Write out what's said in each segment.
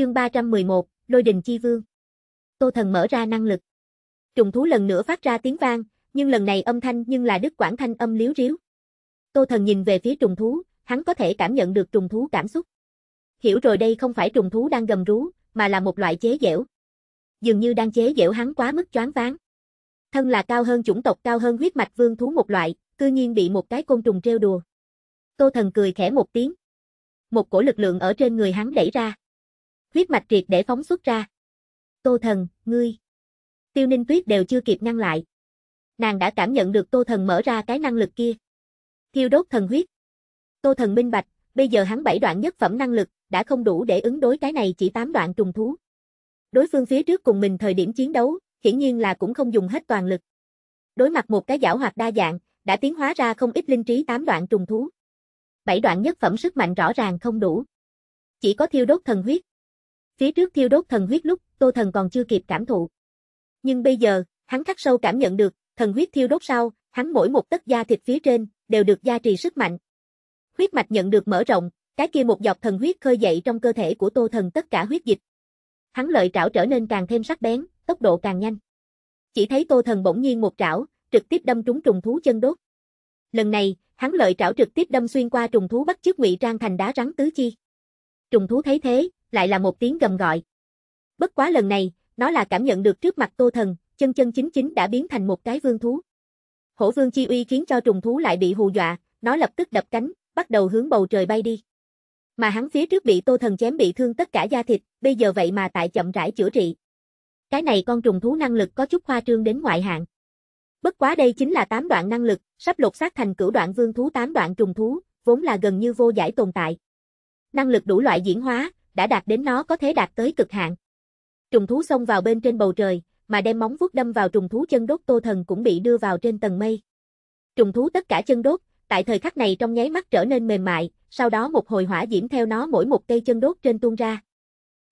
Chương 311, Lôi đình chi vương. Tô Thần mở ra năng lực. Trùng thú lần nữa phát ra tiếng vang, nhưng lần này âm thanh nhưng là đức quãng thanh âm liếu riếu. Tô Thần nhìn về phía trùng thú, hắn có thể cảm nhận được trùng thú cảm xúc. Hiểu rồi đây không phải trùng thú đang gầm rú, mà là một loại chế dẻo Dường như đang chế dẻo hắn quá mức choáng váng. Thân là cao hơn chủng tộc cao hơn huyết mạch vương thú một loại, cư nhiên bị một cái côn trùng trêu đùa. Tô Thần cười khẽ một tiếng. Một cổ lực lượng ở trên người hắn đẩy ra huyết mạch triệt để phóng xuất ra. Tô thần, ngươi. Tiêu ninh tuyết đều chưa kịp ngăn lại. Nàng đã cảm nhận được tô thần mở ra cái năng lực kia. Thiêu đốt thần huyết. Tô thần minh bạch, bây giờ hắn bảy đoạn nhất phẩm năng lực, đã không đủ để ứng đối cái này chỉ tám đoạn trùng thú. Đối phương phía trước cùng mình thời điểm chiến đấu, hiển nhiên là cũng không dùng hết toàn lực. Đối mặt một cái giảo hoạt đa dạng, đã tiến hóa ra không ít linh trí tám đoạn trùng thú. Bảy đoạn nhất phẩm sức mạnh rõ ràng không đủ. Chỉ có thiêu đốt thần huyết, Phía trước thiêu đốt thần huyết lúc, Tô Thần còn chưa kịp cảm thụ. Nhưng bây giờ, hắn khắc sâu cảm nhận được, thần huyết thiêu đốt sau, hắn mỗi một tấc da thịt phía trên, đều được gia trì sức mạnh. Huyết mạch nhận được mở rộng, cái kia một dọc thần huyết khơi dậy trong cơ thể của Tô Thần tất cả huyết dịch. Hắn lợi trảo trở nên càng thêm sắc bén, tốc độ càng nhanh. Chỉ thấy Tô Thần bỗng nhiên một trảo, trực tiếp đâm trúng trùng thú chân đốt. Lần này, hắn lợi trảo trực tiếp đâm xuyên qua trùng thú bắt chước ngụy trang thành đá rắn tứ chi. Trùng thú thấy thế, lại là một tiếng gầm gọi. Bất quá lần này, nó là cảm nhận được trước mặt Tô Thần, chân chân chính chính đã biến thành một cái vương thú. Hổ vương chi uy khiến cho trùng thú lại bị hù dọa, nó lập tức đập cánh, bắt đầu hướng bầu trời bay đi. Mà hắn phía trước bị Tô Thần chém bị thương tất cả da thịt, bây giờ vậy mà tại chậm rãi chữa trị. Cái này con trùng thú năng lực có chút khoa trương đến ngoại hạng. Bất quá đây chính là tám đoạn năng lực, sắp lột xác thành cửu đoạn vương thú tám đoạn trùng thú, vốn là gần như vô giải tồn tại. Năng lực đủ loại diễn hóa, đã đạt đến nó có thể đạt tới cực hạn. Trùng thú xông vào bên trên bầu trời, mà đem móng vuốt đâm vào trùng thú chân đốt Tô Thần cũng bị đưa vào trên tầng mây. Trùng thú tất cả chân đốt, tại thời khắc này trong nháy mắt trở nên mềm mại, sau đó một hồi hỏa diễm theo nó mỗi một cây chân đốt trên tuôn ra.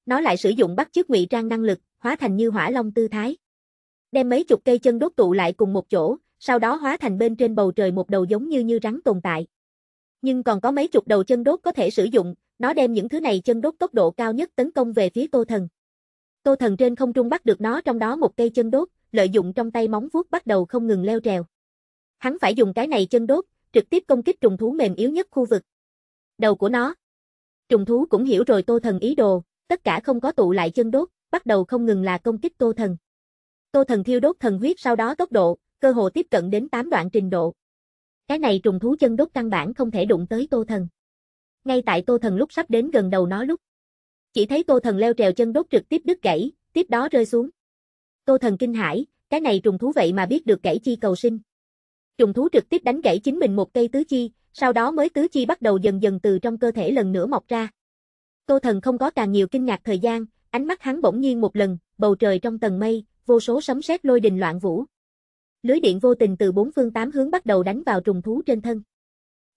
Nó lại sử dụng bắt chước ngụy trang năng lực, hóa thành như hỏa long tư thái. Đem mấy chục cây chân đốt tụ lại cùng một chỗ, sau đó hóa thành bên trên bầu trời một đầu giống như như rắn tồn tại. Nhưng còn có mấy chục đầu chân đốt có thể sử dụng, nó đem những thứ này chân đốt tốc độ cao nhất tấn công về phía Tô Thần. Tô Thần trên không trung bắt được nó trong đó một cây chân đốt, lợi dụng trong tay móng vuốt bắt đầu không ngừng leo trèo. Hắn phải dùng cái này chân đốt, trực tiếp công kích trùng thú mềm yếu nhất khu vực. Đầu của nó. Trùng thú cũng hiểu rồi Tô Thần ý đồ, tất cả không có tụ lại chân đốt, bắt đầu không ngừng là công kích Tô Thần. Tô Thần thiêu đốt thần huyết sau đó tốc độ, cơ hồ tiếp cận đến 8 đoạn trình độ. Cái này trùng thú chân đốt căn bản không thể đụng tới Tô Thần ngay tại Tô Thần lúc sắp đến gần đầu nó lúc. Chỉ thấy Tô Thần leo trèo chân đốt trực tiếp đứt gãy, tiếp đó rơi xuống. Tô Thần kinh hãi, cái này trùng thú vậy mà biết được gãy chi cầu sinh. Trùng thú trực tiếp đánh gãy chính mình một cây tứ chi, sau đó mới tứ chi bắt đầu dần dần từ trong cơ thể lần nữa mọc ra. Tô Thần không có càng nhiều kinh ngạc thời gian, ánh mắt hắn bỗng nhiên một lần, bầu trời trong tầng mây, vô số sấm sét lôi đình loạn vũ. Lưới điện vô tình từ bốn phương tám hướng bắt đầu đánh vào trùng thú trên thân.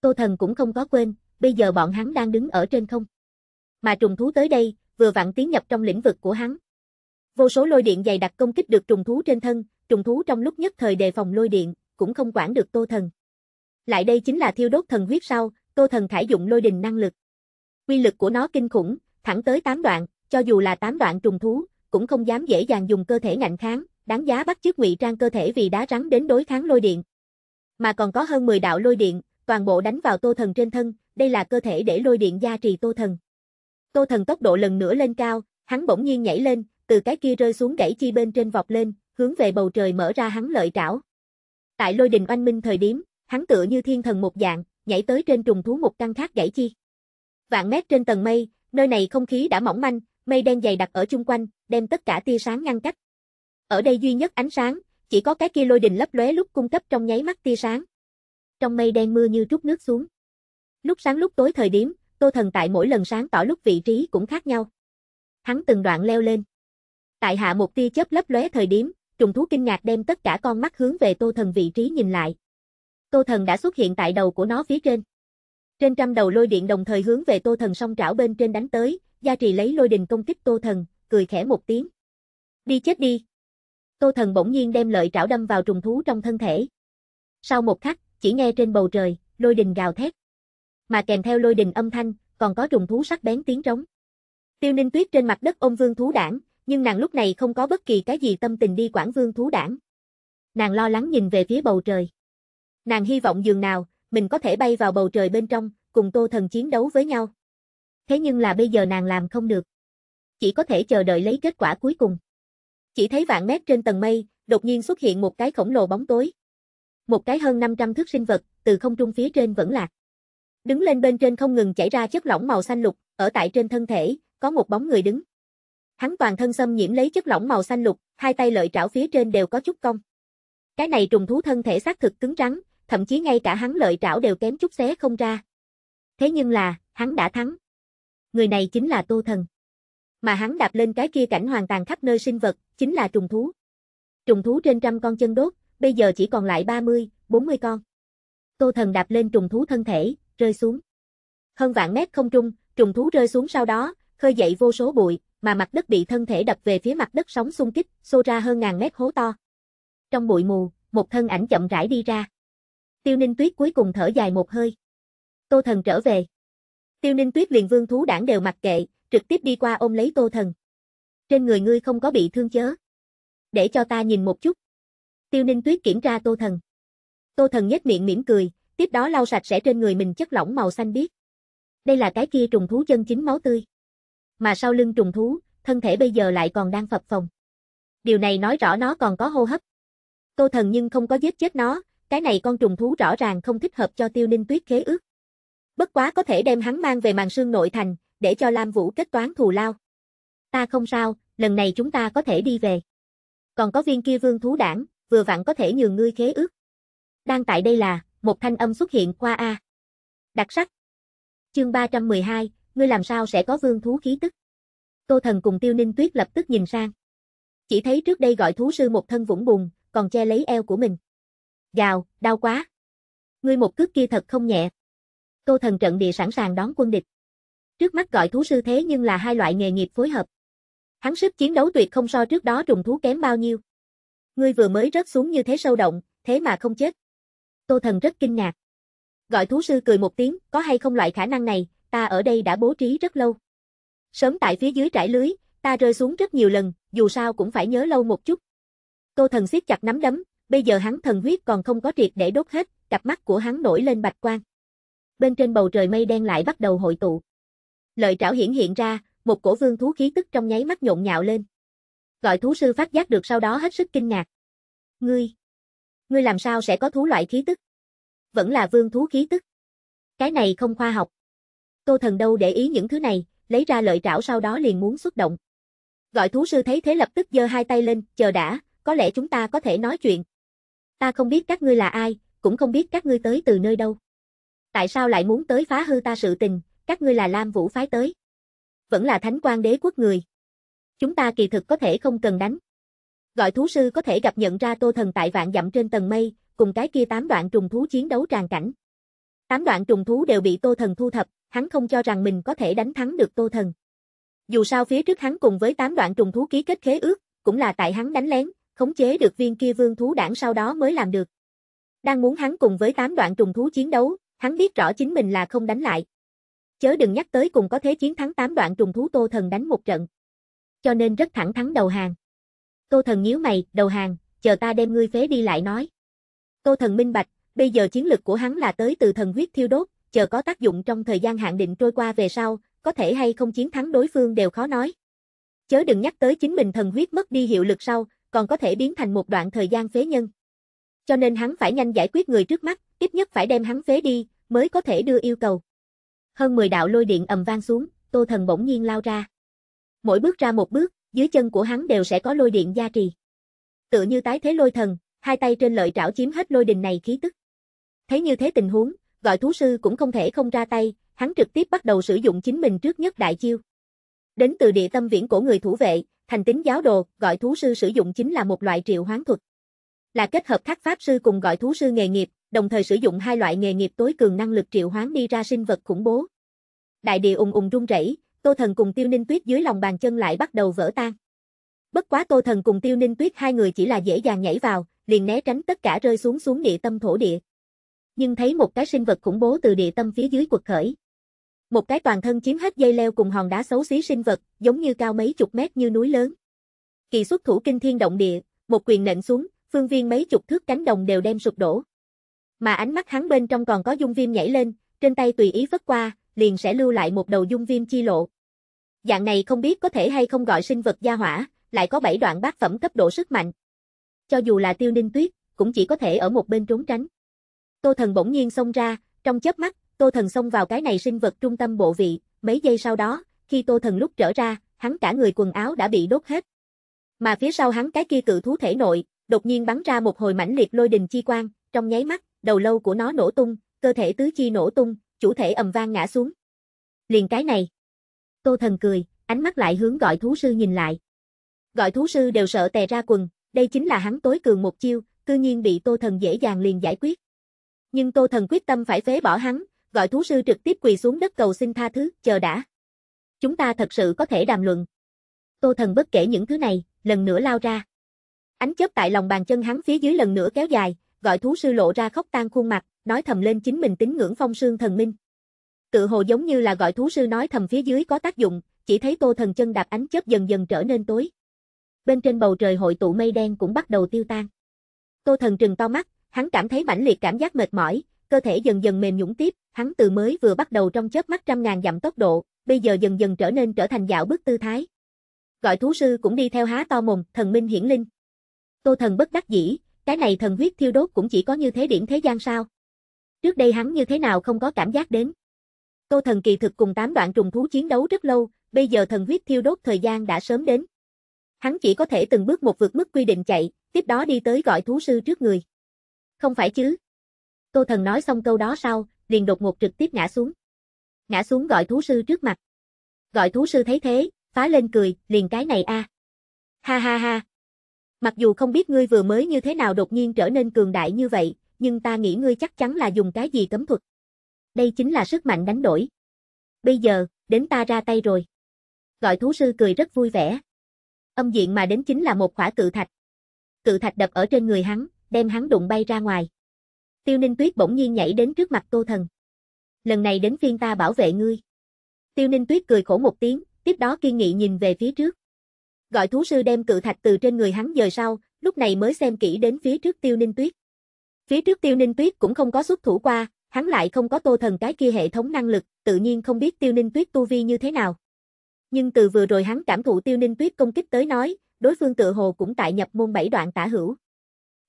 Tô Thần cũng không có quên, bây giờ bọn hắn đang đứng ở trên không. Mà trùng thú tới đây, vừa vặn tiến nhập trong lĩnh vực của hắn. Vô số lôi điện dày đặc công kích được trùng thú trên thân, trùng thú trong lúc nhất thời đề phòng lôi điện, cũng không quản được Tô Thần. Lại đây chính là thiêu đốt thần huyết sau, Tô Thần khải dụng lôi đình năng lực. Quy lực của nó kinh khủng, thẳng tới 8 đoạn, cho dù là 8 đoạn trùng thú, cũng không dám dễ dàng dùng cơ thể ngạnh kháng, đáng giá bắt chước ngụy trang cơ thể vì đá rắn đến đối kháng lôi điện. Mà còn có hơn 10 đạo lôi điện, toàn bộ đánh vào Tô Thần trên thân, đây là cơ thể để lôi điện gia trì Tô Thần. Tô Thần tốc độ lần nữa lên cao, hắn bỗng nhiên nhảy lên, từ cái kia rơi xuống gãy chi bên trên vọt lên, hướng về bầu trời mở ra hắn lợi trảo. Tại lôi đình oanh minh thời điểm, hắn tựa như thiên thần một dạng, nhảy tới trên trùng thú một căn khác gãy chi. Vạn mét trên tầng mây, nơi này không khí đã mỏng manh, mây đen dày đặc ở chung quanh, đem tất cả tia sáng ngăn cách. Ở đây duy nhất ánh sáng, chỉ có cái kia lôi đình lấp lóe lúc cung cấp trong nháy mắt tia sáng. Trong mây đen mưa như trút nước xuống. Lúc sáng lúc tối thời điểm, Tô Thần tại mỗi lần sáng tỏ lúc vị trí cũng khác nhau. Hắn từng đoạn leo lên. Tại hạ một tia chớp lấp lóe thời điểm, trùng thú kinh ngạc đem tất cả con mắt hướng về Tô Thần vị trí nhìn lại. Tô Thần đã xuất hiện tại đầu của nó phía trên. Trên trăm đầu lôi điện đồng thời hướng về Tô Thần song trảo bên trên đánh tới, gia trì lấy lôi đình công kích Tô Thần, cười khẽ một tiếng. Đi chết đi. Tô Thần bỗng nhiên đem lợi trảo đâm vào trùng thú trong thân thể. Sau một khắc, chỉ nghe trên bầu trời, lôi đình gào thét mà kèm theo lôi đình âm thanh, còn có trùng thú sắc bén tiếng trống. Tiêu Ninh Tuyết trên mặt đất ôm vương thú đảng, nhưng nàng lúc này không có bất kỳ cái gì tâm tình đi quản vương thú đảng. Nàng lo lắng nhìn về phía bầu trời. Nàng hy vọng dường nào, mình có thể bay vào bầu trời bên trong, cùng Tô Thần chiến đấu với nhau. Thế nhưng là bây giờ nàng làm không được. Chỉ có thể chờ đợi lấy kết quả cuối cùng. Chỉ thấy vạn mét trên tầng mây, đột nhiên xuất hiện một cái khổng lồ bóng tối. Một cái hơn 500 thước sinh vật, từ không trung phía trên vẫn lạc. Đứng lên bên trên không ngừng chảy ra chất lỏng màu xanh lục, ở tại trên thân thể, có một bóng người đứng. Hắn toàn thân xâm nhiễm lấy chất lỏng màu xanh lục, hai tay lợi trảo phía trên đều có chút cong. Cái này trùng thú thân thể xác thực cứng rắn, thậm chí ngay cả hắn lợi trảo đều kém chút xé không ra. Thế nhưng là, hắn đã thắng. Người này chính là Tô Thần. Mà hắn đạp lên cái kia cảnh hoàn tàn khắp nơi sinh vật, chính là trùng thú. Trùng thú trên trăm con chân đốt, bây giờ chỉ còn lại 30, 40 con. Tô Thần đạp lên trùng thú thân thể, rơi xuống. Hơn vạn mét không trung, trùng thú rơi xuống sau đó, khơi dậy vô số bụi, mà mặt đất bị thân thể đập về phía mặt đất sóng xung kích, xô ra hơn ngàn mét hố to. Trong bụi mù, một thân ảnh chậm rãi đi ra. Tiêu Ninh Tuyết cuối cùng thở dài một hơi. Tô Thần trở về. Tiêu Ninh Tuyết liền vương thú đảng đều mặc kệ, trực tiếp đi qua ôm lấy Tô Thần. Trên người ngươi không có bị thương chớ. Để cho ta nhìn một chút. Tiêu Ninh Tuyết kiểm tra Tô Thần. Tô Thần nhếch miệng mỉm cười, Tiếp đó lau sạch sẽ trên người mình chất lỏng màu xanh biếc. Đây là cái kia trùng thú chân chính máu tươi. Mà sau lưng trùng thú, thân thể bây giờ lại còn đang phập phồng. Điều này nói rõ nó còn có hô hấp. Tô thần nhưng không có giết chết nó, cái này con trùng thú rõ ràng không thích hợp cho tiêu ninh tuyết khế ước. Bất quá có thể đem hắn mang về màn sương nội thành, để cho Lam Vũ kết toán thù lao. Ta không sao, lần này chúng ta có thể đi về. Còn có viên kia vương thú đảng, vừa vặn có thể nhường ngươi khế ước. Đang tại đây là, một thanh âm xuất hiện qua A. Đặc sắc. Chương 312, ngươi làm sao sẽ có vương thú khí tức? Tô Thần cùng Tiêu Ninh Tuyết lập tức nhìn sang. Chỉ thấy trước đây gọi thú sư một thân vũng bùn, còn che lấy eo của mình. Gào, đau quá. Ngươi một cước kia thật không nhẹ. Tô Thần trận địa sẵn sàng đón quân địch. Trước mắt gọi thú sư thế nhưng là hai loại nghề nghiệp phối hợp. Hắn sức chiến đấu tuyệt không so trước đó trùng thú kém bao nhiêu. Ngươi vừa mới rớt xuống như thế sâu động, thế mà không chết. Tô Thần rất kinh ngạc. Gọi thú sư cười một tiếng, có hay không loại khả năng này, ta ở đây đã bố trí rất lâu. Sớm tại phía dưới trải lưới, ta rơi xuống rất nhiều lần, dù sao cũng phải nhớ lâu một chút. Tô Thần siết chặt nắm đấm, bây giờ hắn thần huyết còn không có triệt để đốt hết, cặp mắt của hắn nổi lên bạch quang. Bên trên bầu trời mây đen lại bắt đầu hội tụ. Lợi trảo hiển hiện ra, một cổ vương thú khí tức trong nháy mắt nhộn nhạo lên. Gọi thú sư phát giác được sau đó hết sức kinh ngạc. Ngươi, Ngươi làm sao sẽ có thú loại khí tức? Vẫn là vương thú khí tức. Cái này không khoa học. Tô thần đâu để ý những thứ này, lấy ra lợi trảo sau đó liền muốn xuất động. Gọi thú sư thấy thế lập tức giơ hai tay lên, chờ đã, có lẽ chúng ta có thể nói chuyện. Ta không biết các ngươi là ai, cũng không biết các ngươi tới từ nơi đâu. Tại sao lại muốn tới phá hư ta sự tình, các ngươi là Lam Vũ phái tới. Vẫn là thánh quan đế quốc người. Chúng ta kỳ thực có thể không cần đánh. Gọi thú sư có thể gặp nhận ra Tô Thần tại vạn dặm trên tầng mây, cùng cái kia tám đoạn trùng thú chiến đấu tràn cảnh. Tám đoạn trùng thú đều bị Tô Thần thu thập, hắn không cho rằng mình có thể đánh thắng được Tô Thần. Dù sao phía trước hắn cùng với tám đoạn trùng thú ký kết khế ước, cũng là tại hắn đánh lén, khống chế được viên kia vương thú đảng sau đó mới làm được. Đang muốn hắn cùng với tám đoạn trùng thú chiến đấu, hắn biết rõ chính mình là không đánh lại. Chớ đừng nhắc tới cùng có thế chiến thắng tám đoạn trùng thú Tô Thần đánh một trận. Cho nên rất thẳng thắn đầu hàng. Tô Thần nhíu mày, đầu hàng, chờ ta đem ngươi phế đi lại nói. Tô Thần minh bạch, bây giờ chiến lực của hắn là tới từ thần huyết thiêu đốt, chờ có tác dụng trong thời gian hạn định trôi qua về sau, có thể hay không chiến thắng đối phương đều khó nói. Chớ đừng nhắc tới chính mình thần huyết mất đi hiệu lực sau, còn có thể biến thành một đoạn thời gian phế nhân. Cho nên hắn phải nhanh giải quyết người trước mắt, ít nhất phải đem hắn phế đi, mới có thể đưa yêu cầu. Hơn 10 đạo lôi điện ầm vang xuống, Tô Thần bỗng nhiên lao ra. Mỗi bước ra một bước, dưới chân của hắn đều sẽ có lôi điện gia trì. Tựa như tái thế lôi thần, hai tay trên lợi trảo chiếm hết lôi đình này khí tức. Thấy như thế tình huống, gọi thú sư cũng không thể không ra tay, hắn trực tiếp bắt đầu sử dụng chính mình trước nhất đại chiêu. Đến từ địa tâm viễn của người thủ vệ, thành tính giáo đồ, gọi thú sư sử dụng chính là một loại triệu hoán thuật. Là kết hợp khắc pháp sư cùng gọi thú sư nghề nghiệp, đồng thời sử dụng hai loại nghề nghiệp tối cường năng lực triệu hoán đi ra sinh vật khủng bố. Đại địa ùng ùng rung rẩy, Tô Thần cùng Tiêu Ninh Tuyết dưới lòng bàn chân lại bắt đầu vỡ tan. Bất quá Tô Thần cùng Tiêu Ninh Tuyết hai người chỉ là dễ dàng nhảy vào, liền né tránh tất cả rơi xuống xuống địa tâm thổ địa. Nhưng thấy một cái sinh vật khủng bố từ địa tâm phía dưới quật khởi. Một cái toàn thân chiếm hết dây leo cùng hòn đá xấu xí sinh vật, giống như cao mấy chục mét như núi lớn. Kỳ xuất thủ kinh thiên động địa, một quyền nện xuống, phương viên mấy chục thước cánh đồng đều đem sụp đổ. Mà ánh mắt hắn bên trong còn có dung viêm nhảy lên, trên tay tùy ý vất qua, liền sẽ lưu lại một đầu dung viêm chi lộ. Dạng này không biết có thể hay không gọi sinh vật gia hỏa, lại có bảy đoạn bát phẩm cấp độ sức mạnh. Cho dù là tiêu ninh tuyết, cũng chỉ có thể ở một bên trốn tránh. Tô thần bỗng nhiên xông ra, trong chớp mắt, tô thần xông vào cái này sinh vật trung tâm bộ vị, mấy giây sau đó, khi tô thần lúc trở ra, hắn cả người quần áo đã bị đốt hết. Mà phía sau hắn cái kia cự thú thể nội, đột nhiên bắn ra một hồi mãnh liệt lôi đình chi quang, trong nháy mắt, đầu lâu của nó nổ tung, cơ thể tứ chi nổ tung, chủ thể ầm vang ngã xuống. Liền cái này. Tô Thần cười, ánh mắt lại hướng gọi thú sư nhìn lại. Gọi thú sư đều sợ tè ra quần, đây chính là hắn tối cường một chiêu, cư nhiên bị Tô Thần dễ dàng liền giải quyết. Nhưng Tô Thần quyết tâm phải phế bỏ hắn, gọi thú sư trực tiếp quỳ xuống đất cầu xin tha thứ, chờ đã. Chúng ta thật sự có thể đàm luận. Tô Thần bất kể những thứ này, lần nữa lao ra. Ánh chớp tại lòng bàn chân hắn phía dưới lần nữa kéo dài, gọi thú sư lộ ra khóc tan khuôn mặt, nói thầm lên chính mình tín ngưỡng phong sương thần minh. Tự hồ giống như là gọi thú sư nói thầm phía dưới có tác dụng, chỉ thấy tô thần chân đạp ánh chớp dần dần trở nên tối. Bên trên bầu trời hội tụ mây đen cũng bắt đầu tiêu tan. Tô thần trừng to mắt, hắn cảm thấy mãnh liệt cảm giác mệt mỏi, cơ thể dần dần mềm nhũn tiếp, hắn từ mới vừa bắt đầu trong chớp mắt trăm ngàn dặm tốc độ, bây giờ dần dần trở nên trở thành dạo bước tư thái. Gọi thú sư cũng đi theo há to mồm, thần minh hiển linh. Tô thần bất đắc dĩ, cái này thần huyết thiêu đốt cũng chỉ có như thế điểm thế gian sao? Trước đây hắn như thế nào không có cảm giác đến. Tô thần kỳ thực cùng tám đoạn trùng thú chiến đấu rất lâu, bây giờ thần huyết thiêu đốt thời gian đã sớm đến. Hắn chỉ có thể từng bước một vượt mức quy định chạy, tiếp đó đi tới gọi thú sư trước người. Không phải chứ. Tô thần nói xong câu đó sau, liền đột ngột trực tiếp ngã xuống. Ngã xuống gọi thú sư trước mặt. Gọi thú sư thấy thế, phá lên cười, liền cái này a. Ha ha ha. Mặc dù không biết ngươi vừa mới như thế nào đột nhiên trở nên cường đại như vậy, nhưng ta nghĩ ngươi chắc chắn là dùng cái gì cấm thuật. Đây chính là sức mạnh đánh đổi. Bây giờ, đến ta ra tay rồi. Gọi thú sư cười rất vui vẻ. Âm diện mà đến chính là một khỏa cự thạch. Cự thạch đập ở trên người hắn, đem hắn đụng bay ra ngoài. Tiêu Ninh Tuyết bỗng nhiên nhảy đến trước mặt Tô Thần. Lần này đến phiên ta bảo vệ ngươi. Tiêu Ninh Tuyết cười khổ một tiếng, tiếp đó kiên nghị nhìn về phía trước. Gọi thú sư đem cự thạch từ trên người hắn dời sau, lúc này mới xem kỹ đến phía trước Tiêu Ninh Tuyết. Phía trước Tiêu Ninh Tuyết cũng không có xuất thủ qua, hắn lại không có Tô Thần cái kia hệ thống năng lực, tự nhiên không biết Tiêu Ninh Tuyết tu vi như thế nào. Nhưng từ vừa rồi hắn cảm thụ Tiêu Ninh Tuyết công kích tới nói, đối phương tự hồ cũng tại nhập môn bảy đoạn tả hữu.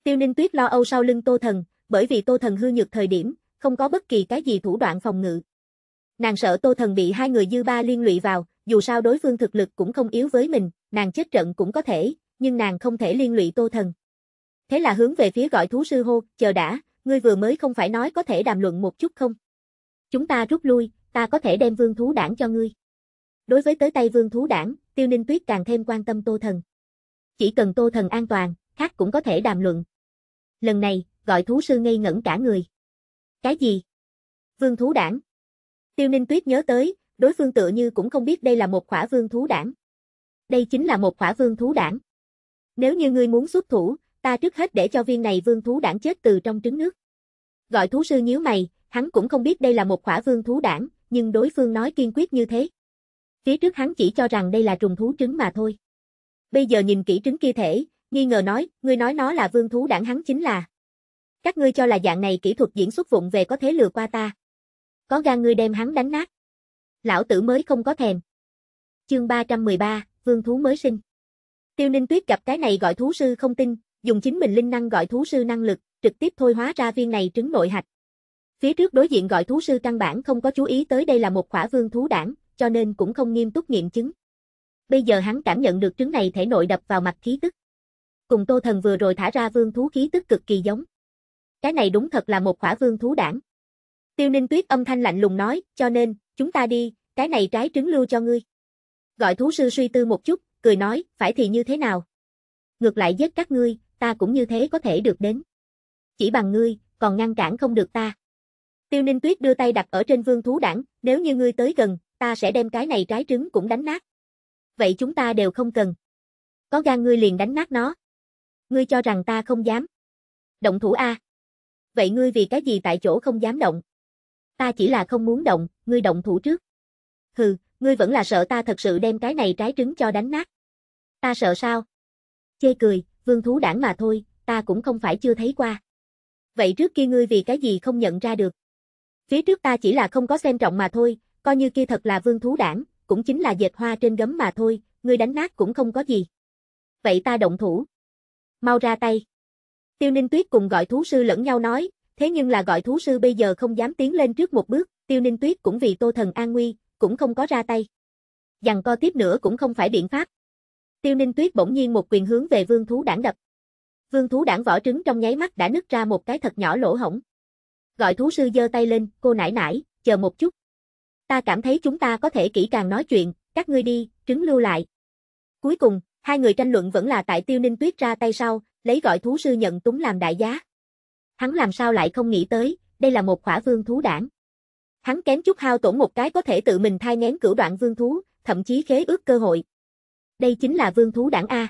Tiêu Ninh Tuyết lo âu sau lưng Tô Thần, bởi vì Tô Thần hư nhược thời điểm, không có bất kỳ cái gì thủ đoạn phòng ngự. Nàng sợ Tô Thần bị hai người dư ba liên lụy vào, dù sao đối phương thực lực cũng không yếu với mình, nàng chết trận cũng có thể, nhưng nàng không thể liên lụy Tô Thần thế là hướng về phía gọi thú sư hô, chờ đã, ngươi vừa mới không phải nói có thể đàm luận một chút không? Chúng ta rút lui, ta có thể đem vương thú đảng cho ngươi. Đối với tới tay vương thú đảng, tiêu ninh tuyết càng thêm quan tâm tô thần. Chỉ cần tô thần an toàn, khác cũng có thể đàm luận. Lần này, gọi thú sư ngây ngẩn cả người. Cái gì? Vương thú đảng. Tiêu ninh tuyết nhớ tới, đối phương tựa như cũng không biết đây là một khỏa vương thú đảng. Đây chính là một khỏa vương thú đảng. Nếu như ngươi muốn xuất thủ, ta trước hết để cho viên này vương thú đảng chết từ trong trứng nước. Gọi thú sư nhíu mày, hắn cũng không biết đây là một khỏa vương thú đảng, nhưng đối phương nói kiên quyết như thế. Phía trước hắn chỉ cho rằng đây là trùng thú trứng mà thôi. Bây giờ nhìn kỹ trứng kia thể, nghi ngờ nói, ngươi nói nó là vương thú đảng hắn chính là. Các ngươi cho là dạng này kỹ thuật diễn xuất vụng về có thế lừa qua ta. Có gan ngươi đem hắn đánh nát. Lão tử mới không có thèm. Chương 313, vương thú mới sinh. Tiêu Ninh Tuyết gặp cái này gọi thú sư không tin, dùng chính mình linh năng gọi thú sư năng lực, trực tiếp thôi hóa ra viên này trứng nội hạch. Phía trước đối diện gọi thú sư căn bản không có chú ý tới đây là một khỏa vương thú đảng, cho nên cũng không nghiêm túc nghiệm chứng. Bây giờ hắn cảm nhận được trứng này thể nội đập vào mặt khí tức. Cùng Tô Thần vừa rồi thả ra vương thú khí tức cực kỳ giống. Cái này đúng thật là một khỏa vương thú đảng. Tiêu Ninh Tuyết âm thanh lạnh lùng nói, cho nên, chúng ta đi, cái này trái trứng lưu cho ngươi. Gọi thú sư suy tư một chút, cười nói, phải thì như thế nào? Ngược lại giết các ngươi, ta cũng như thế có thể được đến. Chỉ bằng ngươi, còn ngăn cản không được ta. Tiêu Ninh Tuyết đưa tay đặt ở trên vương thú đảng, nếu như ngươi tới gần, ta sẽ đem cái này trái trứng cũng đánh nát. Vậy chúng ta đều không cần. Có gan ngươi liền đánh nát nó. Ngươi cho rằng ta không dám. Động thủ A. Vậy ngươi vì cái gì tại chỗ không dám động? Ta chỉ là không muốn động, ngươi động thủ trước. Hừ, ngươi vẫn là sợ ta thật sự đem cái này trái trứng cho đánh nát. Ta sợ sao? Chê cười, vương thú đảng mà thôi, ta cũng không phải chưa thấy qua. Vậy trước kia ngươi vì cái gì không nhận ra được? Phía trước ta chỉ là không có xem trọng mà thôi, coi như kia thật là vương thú đảng, cũng chính là dệt hoa trên gấm mà thôi, ngươi đánh nát cũng không có gì. Vậy ta động thủ. Mau ra tay. Tiêu Ninh Tuyết cùng gọi thú sư lẫn nhau nói, thế nhưng là gọi thú sư bây giờ không dám tiến lên trước một bước, Tiêu Ninh Tuyết cũng vì Tô Thần an nguy, cũng không có ra tay. Dằn co tiếp nữa cũng không phải biện pháp, Tiêu Ninh Tuyết bỗng nhiên một quyền hướng về vương thú đảng đập. Vương thú đảng vỏ trứng trong nháy mắt đã nứt ra một cái thật nhỏ lỗ hổng. Gọi thú sư giơ tay lên, cô nải nải, chờ một chút. Ta cảm thấy chúng ta có thể kỹ càng nói chuyện, các ngươi đi, trứng lưu lại. Cuối cùng, hai người tranh luận vẫn là tại Tiêu Ninh Tuyết ra tay sau, lấy gọi thú sư nhận túng làm đại giá. Hắn làm sao lại không nghĩ tới, đây là một khỏa vương thú đảng. Hắn kém chút hao tổn một cái có thể tự mình thai ngén cửu đoạn vương thú, thậm chí khế ước cơ hội đây chính là vương thú đảng A.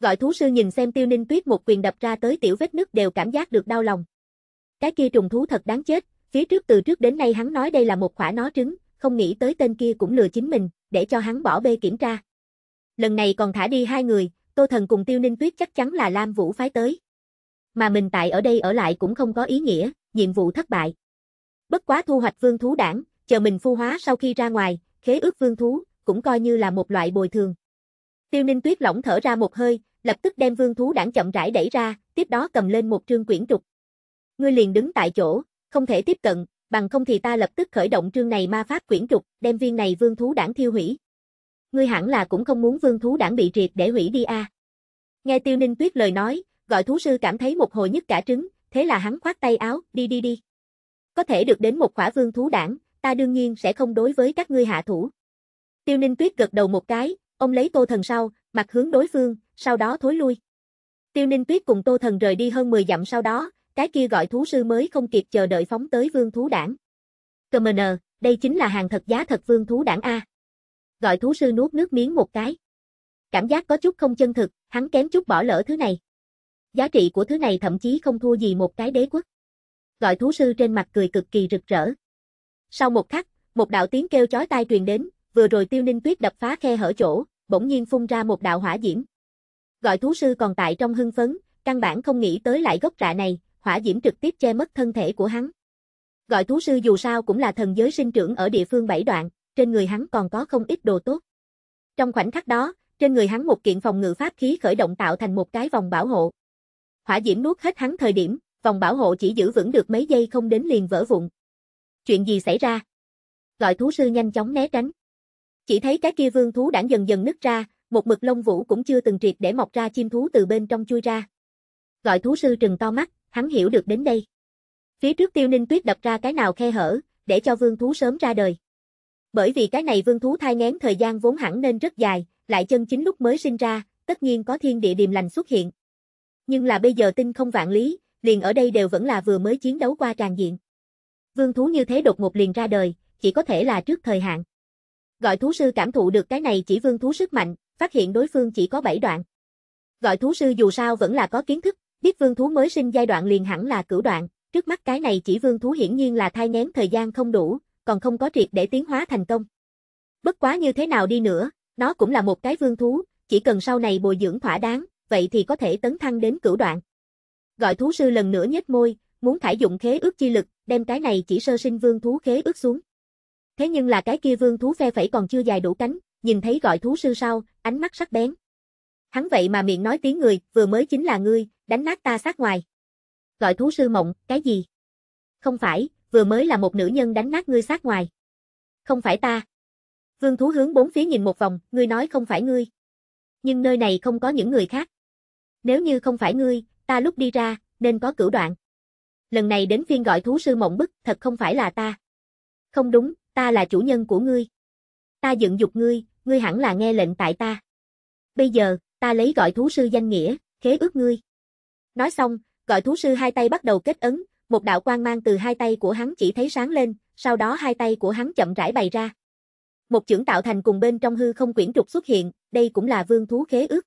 Gọi thú sư nhìn xem tiêu ninh tuyết một quyền đập ra tới tiểu vết nứt đều cảm giác được đau lòng. Cái kia trùng thú thật đáng chết, phía trước từ trước đến nay hắn nói đây là một khỏa nó trứng, không nghĩ tới tên kia cũng lừa chính mình, để cho hắn bỏ bê kiểm tra. Lần này còn thả đi hai người, Tô Thần cùng Tiêu Ninh Tuyết chắc chắn là Lam Vũ phái tới. Mà mình tại ở đây ở lại cũng không có ý nghĩa, nhiệm vụ thất bại. Bất quá thu hoạch vương thú đảng, chờ mình phu hóa sau khi ra ngoài, khế ước vương thú, cũng coi như là một loại bồi thường, Tiêu Ninh Tuyết lỏng thở ra một hơi, lập tức đem vương thú đảng chậm rãi đẩy ra, tiếp đó cầm lên một trương quyển trục. Ngươi liền đứng tại chỗ, không thể tiếp cận, bằng không thì ta lập tức khởi động trương này ma pháp quyển trục, đem viên này vương thú đảng thiêu hủy. Ngươi hẳn là cũng không muốn vương thú đảng bị triệt để hủy đi a. À? Nghe Tiêu Ninh Tuyết lời nói, gọi thú sư cảm thấy một hồi nhức cả trứng, thế là hắn khoát tay áo, đi đi đi. Có thể được đến một khỏa vương thú đảng, ta đương nhiên sẽ không đối với các ngươi hạ thủ. Tiêu Ninh Tuyết gật đầu một cái, Ông lấy Tô Thần sau, mặt hướng đối phương, sau đó thối lui. Tiêu Ninh Tuyết cùng Tô Thần rời đi hơn 10 dặm sau đó, cái kia gọi thú sư mới không kịp chờ đợi phóng tới vương thú đảng. Commoner, đây chính là hàng thật giá thật vương thú đảng A. Gọi thú sư nuốt nước miếng một cái. Cảm giác có chút không chân thực, hắn kém chút bỏ lỡ thứ này. Giá trị của thứ này thậm chí không thua gì một cái đế quốc. Gọi thú sư trên mặt cười cực kỳ rực rỡ. Sau một khắc, một đạo tiếng kêu chói tai truyền đến, vừa rồi tiêu ninh tuyết đập phá khe hở chỗ, bỗng nhiên phun ra một đạo hỏa diễm. Gọi thú sư còn tại trong hưng phấn, căn bản không nghĩ tới lại gốc rạ này, hỏa diễm trực tiếp che mất thân thể của hắn. Gọi thú sư dù sao cũng là thần giới sinh trưởng ở địa phương bảy đoạn, trên người hắn còn có không ít đồ tốt. Trong khoảnh khắc đó, trên người hắn một kiện phòng ngự pháp khí khởi động tạo thành một cái vòng bảo hộ. Hỏa diễm nuốt hết hắn thời điểm, vòng bảo hộ chỉ giữ vững được mấy giây không đến liền vỡ vụn. Chuyện gì xảy ra? Gọi thú sư nhanh chóng né tránh. Chỉ thấy cái kia vương thú đảng dần dần nứt ra, một mực lông vũ cũng chưa từng triệt để mọc ra chim thú từ bên trong chui ra. Gọi thú sư trừng to mắt, hắn hiểu được đến đây. Phía trước tiêu ninh tuyết đập ra cái nào khe hở, để cho vương thú sớm ra đời. Bởi vì cái này vương thú thai ngén thời gian vốn hẳn nên rất dài, lại chân chính lúc mới sinh ra, tất nhiên có thiên địa điềm lành xuất hiện. Nhưng là bây giờ tinh không vạn lý, liền ở đây đều vẫn là vừa mới chiến đấu qua tràn diện. Vương thú như thế đột ngột liền ra đời, chỉ có thể là trước thời hạn. Gọi thú sư cảm thụ được cái này chỉ vương thú sức mạnh, phát hiện đối phương chỉ có 7 đoạn. Gọi thú sư dù sao vẫn là có kiến thức, biết vương thú mới sinh giai đoạn liền hẳn là cửu đoạn, trước mắt cái này chỉ vương thú hiển nhiên là thai nghén thời gian không đủ, còn không có triệt để tiến hóa thành công. Bất quá như thế nào đi nữa, nó cũng là một cái vương thú, chỉ cần sau này bồi dưỡng thỏa đáng, vậy thì có thể tấn thăng đến cửu đoạn. Gọi thú sư lần nữa nhếch môi, muốn thải dụng khế ước chi lực, đem cái này chỉ sơ sinh vương thú khế ước xuống. Thế nhưng là cái kia vương thú phe phẩy còn chưa dài đủ cánh, nhìn thấy gọi thú sư sau, ánh mắt sắc bén. Hắn vậy mà miệng nói tiếng người, vừa mới chính là ngươi, đánh nát ta sát ngoài. Gọi thú sư mộng, cái gì? Không phải, vừa mới là một nữ nhân đánh nát ngươi sát ngoài. Không phải ta. Vương thú hướng bốn phía nhìn một vòng, ngươi nói không phải ngươi. Nhưng nơi này không có những người khác. Nếu như không phải ngươi, ta lúc đi ra, nên có cửu đoạn. Lần này đến phiên gọi thú sư mộng bức, thật không phải là ta. Không đúng, ta là chủ nhân của ngươi. Ta dựng dục ngươi, ngươi hẳn là nghe lệnh tại ta. Bây giờ, ta lấy gọi thú sư danh nghĩa, khế ước ngươi. Nói xong, gọi thú sư hai tay bắt đầu kết ấn, một đạo quang mang từ hai tay của hắn chỉ thấy sáng lên, sau đó hai tay của hắn chậm rãi bày ra. Một chưởng tạo thành cùng bên trong hư không quyển trục xuất hiện, đây cũng là vương thú khế ước.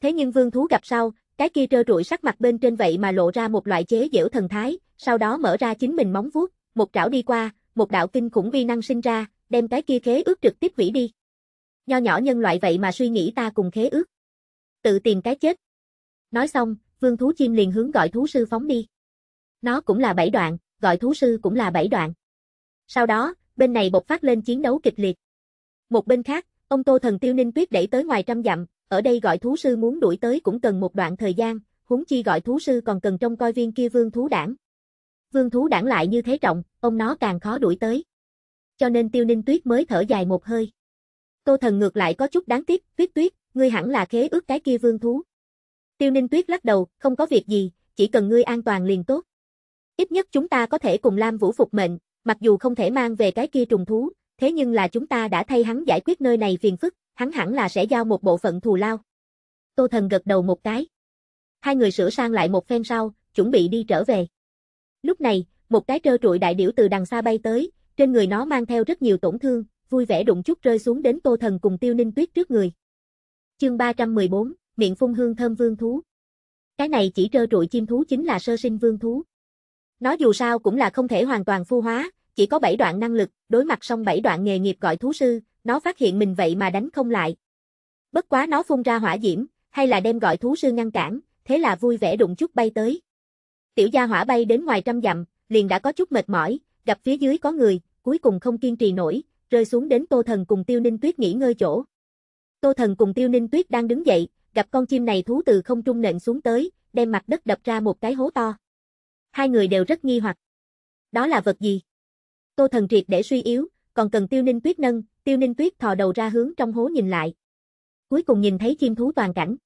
Thế nhưng vương thú gặp sau, cái kia trơ trụi sắc mặt bên trên vậy mà lộ ra một loại chế giễu thần thái, sau đó mở ra chính mình móng vuốt, một trảo đi qua, một đạo kinh khủng vi năng sinh ra, đem cái kia khế ước trực tiếp hủy đi. Nho nhỏ nhân loại vậy mà suy nghĩ ta cùng khế ước. Tự tìm cái chết. Nói xong, vương thú chim liền hướng gọi thú sư phóng đi. Nó cũng là bảy đoạn, gọi thú sư cũng là bảy đoạn. Sau đó, bên này bộc phát lên chiến đấu kịch liệt. Một bên khác, ông Tô Thần Tiêu Ninh Tuyết đẩy tới ngoài trăm dặm, ở đây gọi thú sư muốn đuổi tới cũng cần một đoạn thời gian, huống chi gọi thú sư còn cần trông coi viên kia vương thú đảng vương thú đảng lại như thế trọng, ông nó càng khó đuổi tới. Cho nên tiêu ninh tuyết mới thở dài một hơi. Tô thần ngược lại có chút đáng tiếc, tuyết tuyết, ngươi hẳn là khế ước cái kia vương thú. Tiêu ninh tuyết lắc đầu, không có việc gì, chỉ cần ngươi an toàn liền tốt. Ít nhất chúng ta có thể cùng Lam Vũ phục mệnh, mặc dù không thể mang về cái kia trùng thú, thế nhưng là chúng ta đã thay hắn giải quyết nơi này phiền phức, hắn hẳn là sẽ giao một bộ phận thù lao. Tô Thần gật đầu một cái. Hai người sửa sang lại một phen sau, chuẩn bị đi trở về. Lúc này, một cái trơ trụi đại điểu từ đằng xa bay tới, trên người nó mang theo rất nhiều tổn thương, vui vẻ đụng chút rơi xuống đến Tô Thần cùng Tiêu Ninh Tuyết trước người. Chương 314, miệng phun hương thơm vương thú. Cái này chỉ trơ trụi chim thú chính là sơ sinh vương thú. Nó dù sao cũng là không thể hoàn toàn phu hóa, chỉ có 7 đoạn năng lực, đối mặt xong 7 đoạn nghề nghiệp gọi thú sư, nó phát hiện mình vậy mà đánh không lại. Bất quá nó phun ra hỏa diễm, hay là đem gọi thú sư ngăn cản, thế là vui vẻ đụng chút bay tới. Tiểu gia hỏa bay đến ngoài trăm dặm, liền đã có chút mệt mỏi, gặp phía dưới có người, cuối cùng không kiên trì nổi, rơi xuống đến Tô Thần cùng Tiêu Ninh Tuyết nghỉ ngơi chỗ. Tô Thần cùng Tiêu Ninh Tuyết đang đứng dậy, gặp con chim này thú từ không trung nện xuống tới, đem mặt đất đập ra một cái hố to. Hai người đều rất nghi hoặc. Đó là vật gì? Tô Thần triệt để suy yếu, còn cần Tiêu Ninh Tuyết nâng, Tiêu Ninh Tuyết thò đầu ra hướng trong hố nhìn lại. Cuối cùng nhìn thấy chim thú toàn cảnh.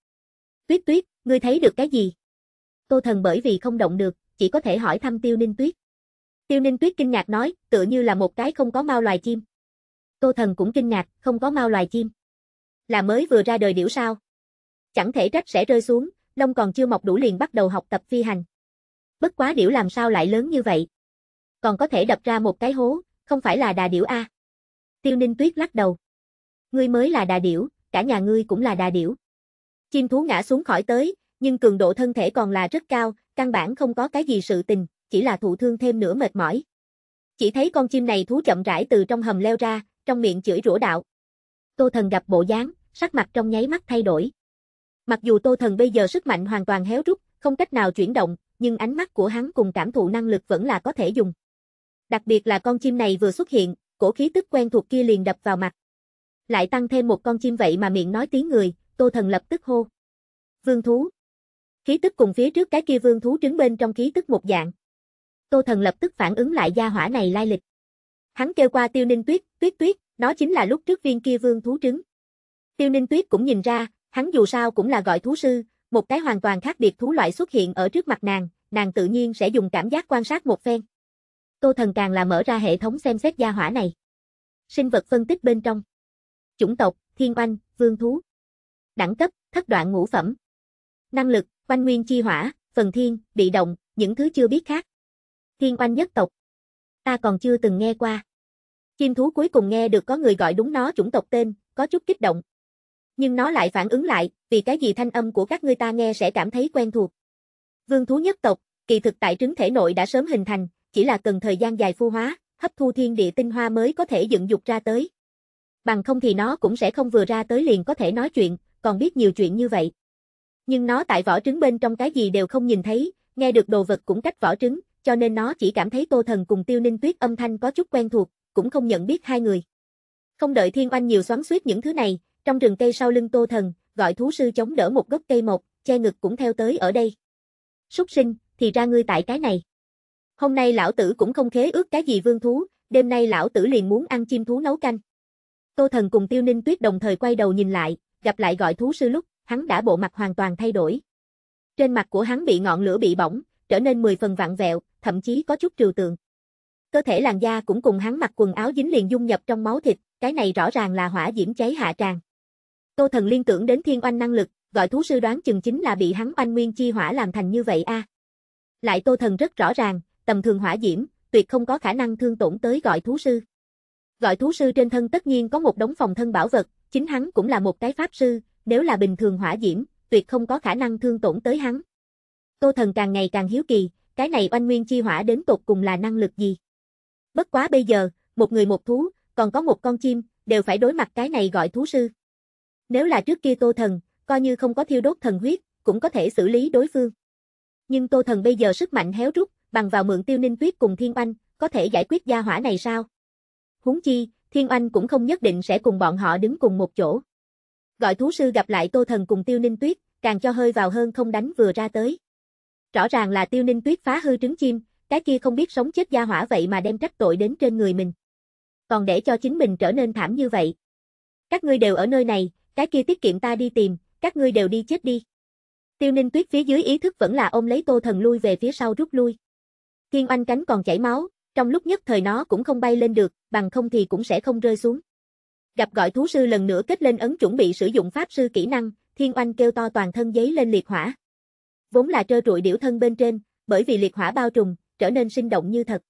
Tuyết Tuyết, ngươi thấy được cái gì? Tô Thần bởi vì không động được, chỉ có thể hỏi thăm Tiêu Ninh Tuyết. Tiêu Ninh Tuyết kinh ngạc nói, tựa như là một cái không có mao loài chim. Tô Thần cũng kinh ngạc, không có mao loài chim. Là mới vừa ra đời điểu sao? Chẳng thể trách sẽ rơi xuống, lông còn chưa mọc đủ liền bắt đầu học tập phi hành. Bất quá điểu làm sao lại lớn như vậy? Còn có thể đập ra một cái hố, không phải là đà điểu a? Tiêu Ninh Tuyết lắc đầu. Ngươi mới là đà điểu, cả nhà ngươi cũng là đà điểu. Chim thú ngã xuống khỏi tới, nhưng cường độ thân thể còn là rất cao, căn bản không có cái gì sự tình, chỉ là thụ thương thêm nữa mệt mỏi. Chỉ thấy con chim này thú chậm rãi từ trong hầm leo ra, trong miệng chửi rủa đạo. Tô Thần gặp bộ dáng, sắc mặt trong nháy mắt thay đổi. Mặc dù Tô Thần bây giờ sức mạnh hoàn toàn héo rút, không cách nào chuyển động, nhưng ánh mắt của hắn cùng cảm thụ năng lực vẫn là có thể dùng. Đặc biệt là con chim này vừa xuất hiện, cổ khí tức quen thuộc kia liền đập vào mặt. Lại tăng thêm một con chim vậy mà miệng nói tiếng người, Tô Thần lập tức hô. Vương thú, Khí tức cùng phía trước cái kia vương thú trứng bên trong khí tức một dạng. Tô Thần lập tức phản ứng lại gia hỏa này lai lịch. Hắn kêu qua Tiêu Ninh Tuyết, Tuyết Tuyết, nó chính là lúc trước viên kia vương thú trứng. Tiêu Ninh Tuyết cũng nhìn ra, hắn dù sao cũng là gọi thú sư, một cái hoàn toàn khác biệt thú loại xuất hiện ở trước mặt nàng, nàng tự nhiên sẽ dùng cảm giác quan sát một phen. Tô Thần càng là mở ra hệ thống xem xét gia hỏa này. Sinh vật phân tích bên trong. Chủng tộc, thiên oanh, vương thú. Đẳng cấp, thất đoạn ngũ phẩm. Năng lực, Oanh Nguyên Chi Hỏa, Phần Thiên, bị động, những thứ chưa biết khác. Thiên Oanh nhất tộc. Ta còn chưa từng nghe qua. Chim thú cuối cùng nghe được có người gọi đúng nó chủng tộc tên, có chút kích động. Nhưng nó lại phản ứng lại, vì cái gì thanh âm của các ngươi ta nghe sẽ cảm thấy quen thuộc. Vương thú nhất tộc, kỳ thực tại trứng thể nội đã sớm hình thành, chỉ là cần thời gian dài phu hóa, hấp thu thiên địa tinh hoa mới có thể dựng dục ra tới. Bằng không thì nó cũng sẽ không vừa ra tới liền có thể nói chuyện, còn biết nhiều chuyện như vậy. Nhưng nó tại vỏ trứng bên trong cái gì đều không nhìn thấy, nghe được đồ vật cũng cách vỏ trứng, cho nên nó chỉ cảm thấy Tô Thần cùng Tiêu Ninh Tuyết âm thanh có chút quen thuộc, cũng không nhận biết hai người. Không đợi Thiên Oanh nhiều xoắn xuýt những thứ này, trong rừng cây sau lưng Tô Thần, gọi thú sư chống đỡ một gốc cây một, che ngực cũng theo tới ở đây. Súc sinh, thì ra ngươi tại cái này. Hôm nay lão tử cũng không khế ước cái gì vương thú, đêm nay lão tử liền muốn ăn chim thú nấu canh. Tô Thần cùng Tiêu Ninh Tuyết đồng thời quay đầu nhìn lại, gặp lại gọi thú sư lúc, hắn đã bộ mặt hoàn toàn thay đổi. Trên mặt của hắn bị ngọn lửa bị bỏng, trở nên 10 phần vặn vẹo, thậm chí có chút trừu tượng. Cơ thể làn da cũng cùng hắn mặc quần áo dính liền dung nhập trong máu thịt, cái này rõ ràng là hỏa diễm cháy hạ tràng. Tô Thần liên tưởng đến thiên oanh năng lực, gọi thú sư đoán chừng chính là bị hắn oanh nguyên chi hỏa làm thành như vậy a. À. Lại Tô Thần rất rõ ràng, tầm thường hỏa diễm, tuyệt không có khả năng thương tổn tới gọi thú sư. Gọi thú sư trên thân tất nhiên có một đống phòng thân bảo vật, chính hắn cũng là một cái pháp sư, nếu là bình thường hỏa diễm, tuyệt không có khả năng thương tổn tới hắn. Tô Thần càng ngày càng hiếu kỳ, cái này oanh nguyên chi hỏa đến tột cùng là năng lực gì? Bất quá bây giờ, một người một thú, còn có một con chim, đều phải đối mặt cái này gọi thú sư. Nếu là trước kia Tô Thần, coi như không có thiêu đốt thần huyết, cũng có thể xử lý đối phương. Nhưng Tô Thần bây giờ sức mạnh héo rút, bằng vào mượn tiêu ninh tuyết cùng thiên oanh, có thể giải quyết gia hỏa này sao? Huống chi, thiên oanh cũng không nhất định sẽ cùng bọn họ đứng cùng một chỗ. Gọi thú sư gặp lại Tô Thần cùng Tiêu Ninh Tuyết, càng cho hơi vào hơn không đánh vừa ra tới. Rõ ràng là Tiêu Ninh Tuyết phá hư trứng chim, cái kia không biết sống chết gia hỏa vậy mà đem trách tội đến trên người mình. Còn để cho chính mình trở nên thảm như vậy. Các ngươi đều ở nơi này, cái kia tiết kiệm ta đi tìm, các ngươi đều đi chết đi. Tiêu Ninh Tuyết phía dưới ý thức vẫn là ôm lấy Tô Thần lui về phía sau rút lui. Thiên oanh cánh còn chảy máu, trong lúc nhất thời nó cũng không bay lên được, bằng không thì cũng sẽ không rơi xuống. Gặp gọi thú sư lần nữa kết lên ấn chuẩn bị sử dụng pháp sư kỹ năng, thiên oanh kêu to toàn thân giấy lên liệt hỏa. Vốn là trơ trụi điểu thân bên trên, bởi vì liệt hỏa bao trùm, trở nên sinh động như thật.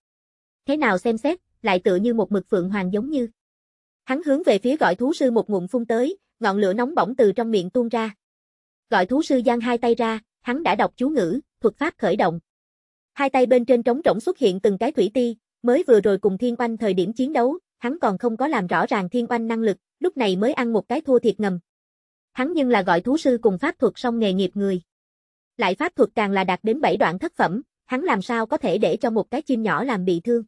Thế nào xem xét, lại tựa như một mực phượng hoàng giống như. Hắn hướng về phía gọi thú sư một ngụm phun tới, ngọn lửa nóng bỏng từ trong miệng tuôn ra. Gọi thú sư giang hai tay ra, hắn đã đọc chú ngữ, thuật pháp khởi động. Hai tay bên trên trống rỗng xuất hiện từng cái thủy ti, mới vừa rồi cùng thiên oanh thời điểm chiến đấu, hắn còn không có làm rõ ràng thiên oanh năng lực, lúc này mới ăn một cái thua thiệt ngầm. Hắn nhưng là gọi thú sư cùng pháp thuật song nghề nghiệp người. Lại pháp thuật càng là đạt đến 7 đoạn thất phẩm, hắn làm sao có thể để cho một cái chim nhỏ làm bị thương.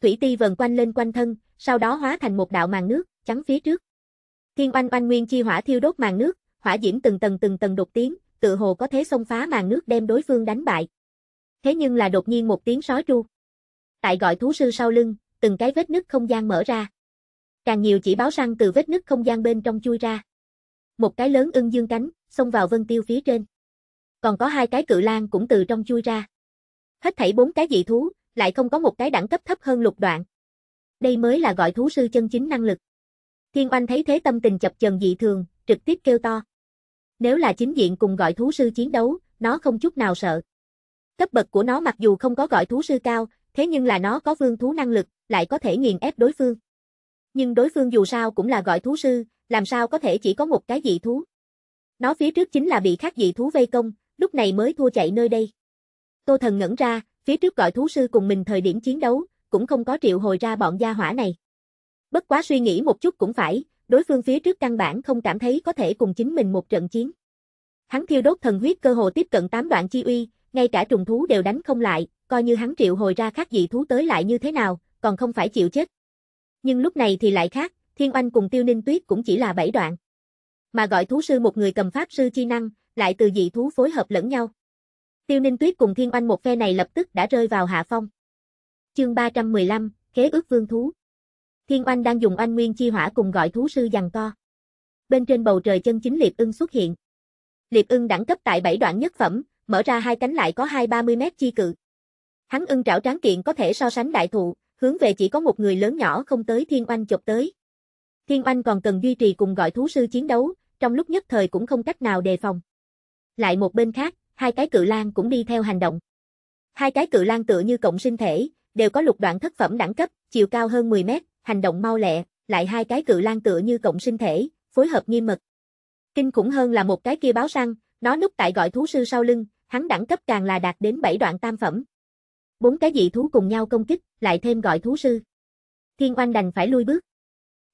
Thủy ti vần quanh lên quanh thân, sau đó hóa thành một đạo màn nước, chắn phía trước. Thiên oanh oanh nguyên chi hỏa thiêu đốt màn nước, hỏa diễm từng tầng từng tầng đột tiến, tự hồ có thế xông phá màn nước đem đối phương đánh bại. Thế nhưng là đột nhiên một tiếng sói tru. Tại gọi thú sư sau lưng, từng cái vết nứt không gian mở ra. Càng nhiều chỉ báo săn từ vết nứt không gian bên trong chui ra. Một cái lớn ưng dương cánh, xông vào vân tiêu phía trên. Còn có hai cái cự lan cũng từ trong chui ra. Hết thảy bốn cái dị thú, lại không có một cái đẳng cấp thấp hơn lục đoạn. Đây mới là gọi thú sư chân chính năng lực. Thiên Oanh thấy thế tâm tình chập chờn dị thường, trực tiếp kêu to. Nếu là chính diện cùng gọi thú sư chiến đấu, nó không chút nào sợ. Cấp bậc của nó mặc dù không có gọi thú sư cao, thế nhưng là nó có vương thú năng lực, lại có thể nghiền ép đối phương. Nhưng đối phương dù sao cũng là gọi thú sư, làm sao có thể chỉ có một cái dị thú. Nó phía trước chính là bị khác dị thú vây công, lúc này mới thua chạy nơi đây. Tô thần ngẩn ra, phía trước gọi thú sư cùng mình thời điểm chiến đấu, cũng không có triệu hồi ra bọn gia hỏa này. Bất quá suy nghĩ một chút cũng phải, đối phương phía trước căn bản không cảm thấy có thể cùng chính mình một trận chiến. Hắn thiêu đốt thần huyết cơ hồ tiếp cận tám đoạn chi uy, ngay cả trùng thú đều đánh không lại, coi như hắn triệu hồi ra khác dị thú tới lại như thế nào, còn không phải chịu chết. Nhưng lúc này thì lại khác, Thiên Oanh cùng Tiêu Ninh Tuyết cũng chỉ là bảy đoạn. Mà gọi thú sư một người cầm pháp sư chi năng, lại từ dị thú phối hợp lẫn nhau. Tiêu Ninh Tuyết cùng Thiên Oanh một phe này lập tức đã rơi vào hạ phong. Chương 315, Khế ước vương thú. Thiên Oanh đang dùng oanh nguyên chi hỏa cùng gọi thú sư giằng co. Bên trên bầu trời chân chính Liệp Ưng xuất hiện. Liệp Ưng đẳng cấp tại bảy đoạn nhất phẩm, mở ra hai cánh lại có hai ba mươi mét chi cự. Hắn ưng trảo tráng kiện có thể so sánh đại thụ, hướng về chỉ có một người lớn nhỏ không tới Thiên Oanh chộp tới. Thiên Oanh còn cần duy trì cùng gọi thú sư chiến đấu, trong lúc nhất thời cũng không cách nào đề phòng. Lại một bên khác, hai cái cự lang cũng đi theo hành động. Hai cái cự lang tựa như cộng sinh thể, đều có lục đoạn thất phẩm đẳng cấp, chiều cao hơn 10 mét, hành động mau lẹ, lại hai cái cự lang tựa như cộng sinh thể, phối hợp nghiêm mật. Kinh khủng hơn là một cái kia báo săn, nó núp tại gọi thú sư sau lưng, hắn đẳng cấp càng là đạt đến 7 đoạn tam phẩm. Bốn cái dị thú cùng nhau công kích, lại thêm gọi thú sư. Thiên oanh đành phải lui bước.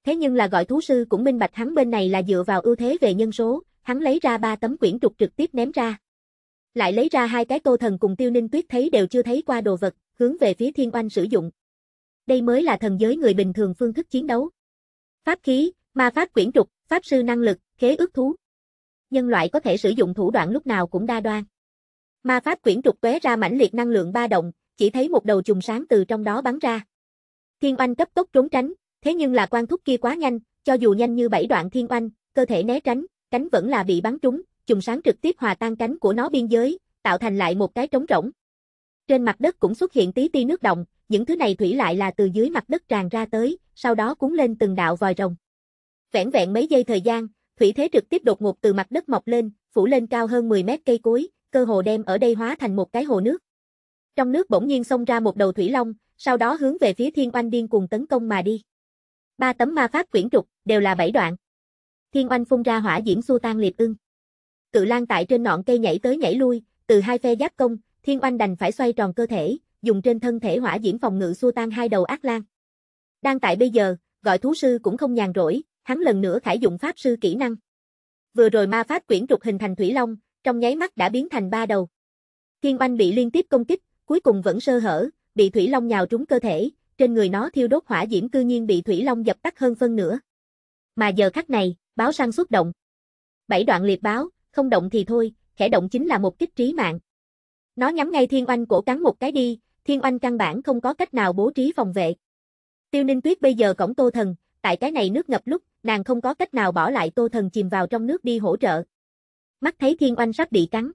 Thế nhưng là gọi thú sư cũng minh bạch hắn bên này là dựa vào ưu thế về nhân số, hắn lấy ra ba tấm quyển trục trực tiếp ném ra. Lại lấy ra hai cái cô thần cùng tiêu ninh tuyết thấy đều chưa thấy qua đồ vật, hướng về phía thiên oanh sử dụng. Đây mới là thần giới người bình thường phương thức chiến đấu. Pháp khí, ma pháp quyển trục, pháp sư năng lực, khế ước thú. Nhân loại có thể sử dụng thủ đoạn lúc nào cũng đa đoan. Ma pháp quyển trục tóe ra mãnh liệt năng lượng ba động, chỉ thấy một đầu chùm sáng từ trong đó bắn ra. Thiên oanh cấp tốc trốn tránh, thế nhưng là quan thúc kia quá nhanh, cho dù nhanh như bảy đoạn thiên oanh, cơ thể né tránh, cánh vẫn là bị bắn trúng, chùm sáng trực tiếp hòa tan cánh của nó biên giới, tạo thành lại một cái trống rỗng. Trên mặt đất cũng xuất hiện tí ti nước động, những thứ này thủy lại là từ dưới mặt đất tràn ra tới, sau đó cuốn lên từng đạo vòi rồng. Vẹn vẹn mấy giây thời gian, thủy thế trực tiếp đột ngột từ mặt đất mọc lên, phủ lên cao hơn 10 mét cây cối, cơ hồ đem ở đây hóa thành một cái hồ nước trong nước bỗng nhiên xông ra một đầu thủy long, sau đó hướng về phía Thiên Oanh điên cuồng tấn công mà đi. Ba tấm ma pháp quyển trục, đều là bảy đoạn. Thiên Oanh phun ra hỏa diễm xua tan liệt ưng. Cự lang tại trên ngọn cây nhảy tới nhảy lui, từ hai phe giáp công, Thiên Oanh đành phải xoay tròn cơ thể, dùng trên thân thể hỏa diễm phòng ngự xua tan hai đầu ác lang. Đang tại bây giờ, gọi thú sư cũng không nhàn rỗi, hắn lần nữa khải dụng pháp sư kỹ năng. Vừa rồi ma pháp quyển trục hình thành thủy long, trong nháy mắt đã biến thành ba đầu. Thiên Oanh bị liên tiếp công kích, cuối cùng vẫn sơ hở, bị Thủy Long nhào trúng cơ thể, trên người nó thiêu đốt hỏa diễm cư nhiên bị Thủy Long dập tắt hơn phân nữa. Mà giờ khắc này, báo săn xuất động. Bảy đoạn liệt báo, không động thì thôi, khẽ động chính là một kích trí mạng. Nó nhắm ngay Thiên Oanh cổ cắn một cái đi, Thiên Oanh căn bản không có cách nào bố trí phòng vệ. Tiêu Ninh Tuyết bây giờ cổng Tô Thần, tại cái này nước ngập lúc, nàng không có cách nào bỏ lại Tô Thần chìm vào trong nước đi hỗ trợ. Mắt thấy Thiên Oanh sắp bị cắn.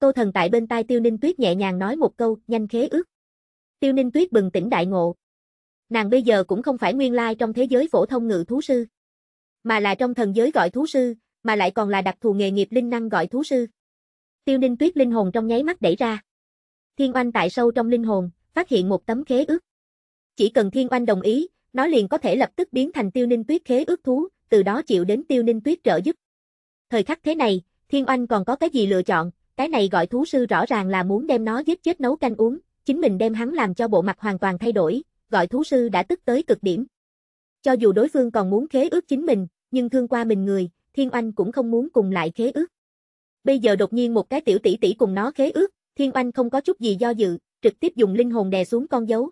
Tô Thần tại bên tai Tiêu Ninh Tuyết nhẹ nhàng nói một câu, nhanh khế ước. Tiêu Ninh Tuyết bừng tỉnh đại ngộ. Nàng bây giờ cũng không phải nguyên lai trong thế giới phổ thông ngự thú sư, mà là trong thần giới gọi thú sư, mà lại còn là đặc thù nghề nghiệp linh năng gọi thú sư. Tiêu Ninh Tuyết linh hồn trong nháy mắt đẩy ra. Thiên Oanh tại sâu trong linh hồn, phát hiện một tấm khế ước. Chỉ cần Thiên Oanh đồng ý, nó liền có thể lập tức biến thành Tiêu Ninh Tuyết khế ước thú, từ đó chịu đến Tiêu Ninh Tuyết trợ giúp. Thời khắc thế này, Thiên Oanh còn có cái gì lựa chọn, cái này gọi thú sư rõ ràng là muốn đem nó giết chết nấu canh uống, chính mình đem hắn làm cho bộ mặt hoàn toàn thay đổi, gọi thú sư đã tức tới cực điểm. Cho dù đối phương còn muốn khế ước chính mình, nhưng thương qua mình người, Thiên Oanh cũng không muốn cùng lại khế ước. Bây giờ đột nhiên một cái tiểu tỷ tỷ cùng nó khế ước, Thiên Oanh không có chút gì do dự, trực tiếp dùng linh hồn đè xuống con dấu.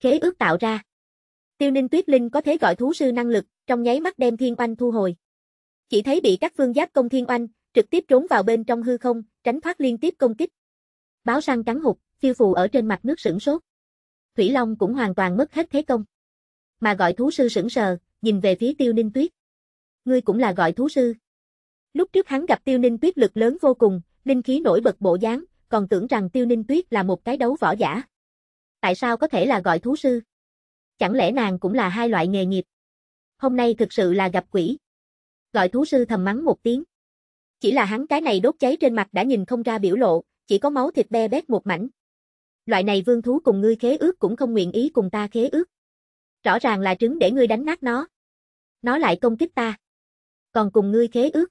Khế ước tạo ra. Tiêu Ninh Tuyết Linh có thể gọi thú sư năng lực, trong nháy mắt đem Thiên Oanh thu hồi. Chỉ thấy bị các phương giáp công Thiên Oanh, trực tiếp trốn vào bên trong hư không, tránh thoát liên tiếp công kích. Báo săn trắng hụt, phiêu phù ở trên mặt nước sửng sốt. Thủy Long cũng hoàn toàn mất hết thế công. Mà gọi thú sư sững sờ, nhìn về phía Tiêu Ninh Tuyết. Ngươi cũng là gọi thú sư. Lúc trước hắn gặp Tiêu Ninh Tuyết lực lớn vô cùng, linh khí nổi bật bộ dáng, còn tưởng rằng Tiêu Ninh Tuyết là một cái đấu võ giả. Tại sao có thể là gọi thú sư? Chẳng lẽ nàng cũng là hai loại nghề nghiệp? Hôm nay thực sự là gặp quỷ. Gọi thú sư thầm mắng một tiếng. Chỉ là hắn cái này đốt cháy trên mặt đã nhìn không ra biểu lộ, chỉ có máu thịt be bét một mảnh. Loại này vương thú cùng ngươi khế ước cũng không nguyện ý cùng ta khế ước. Rõ ràng là trứng để ngươi đánh nát nó. Nó lại công kích ta. Còn cùng ngươi khế ước.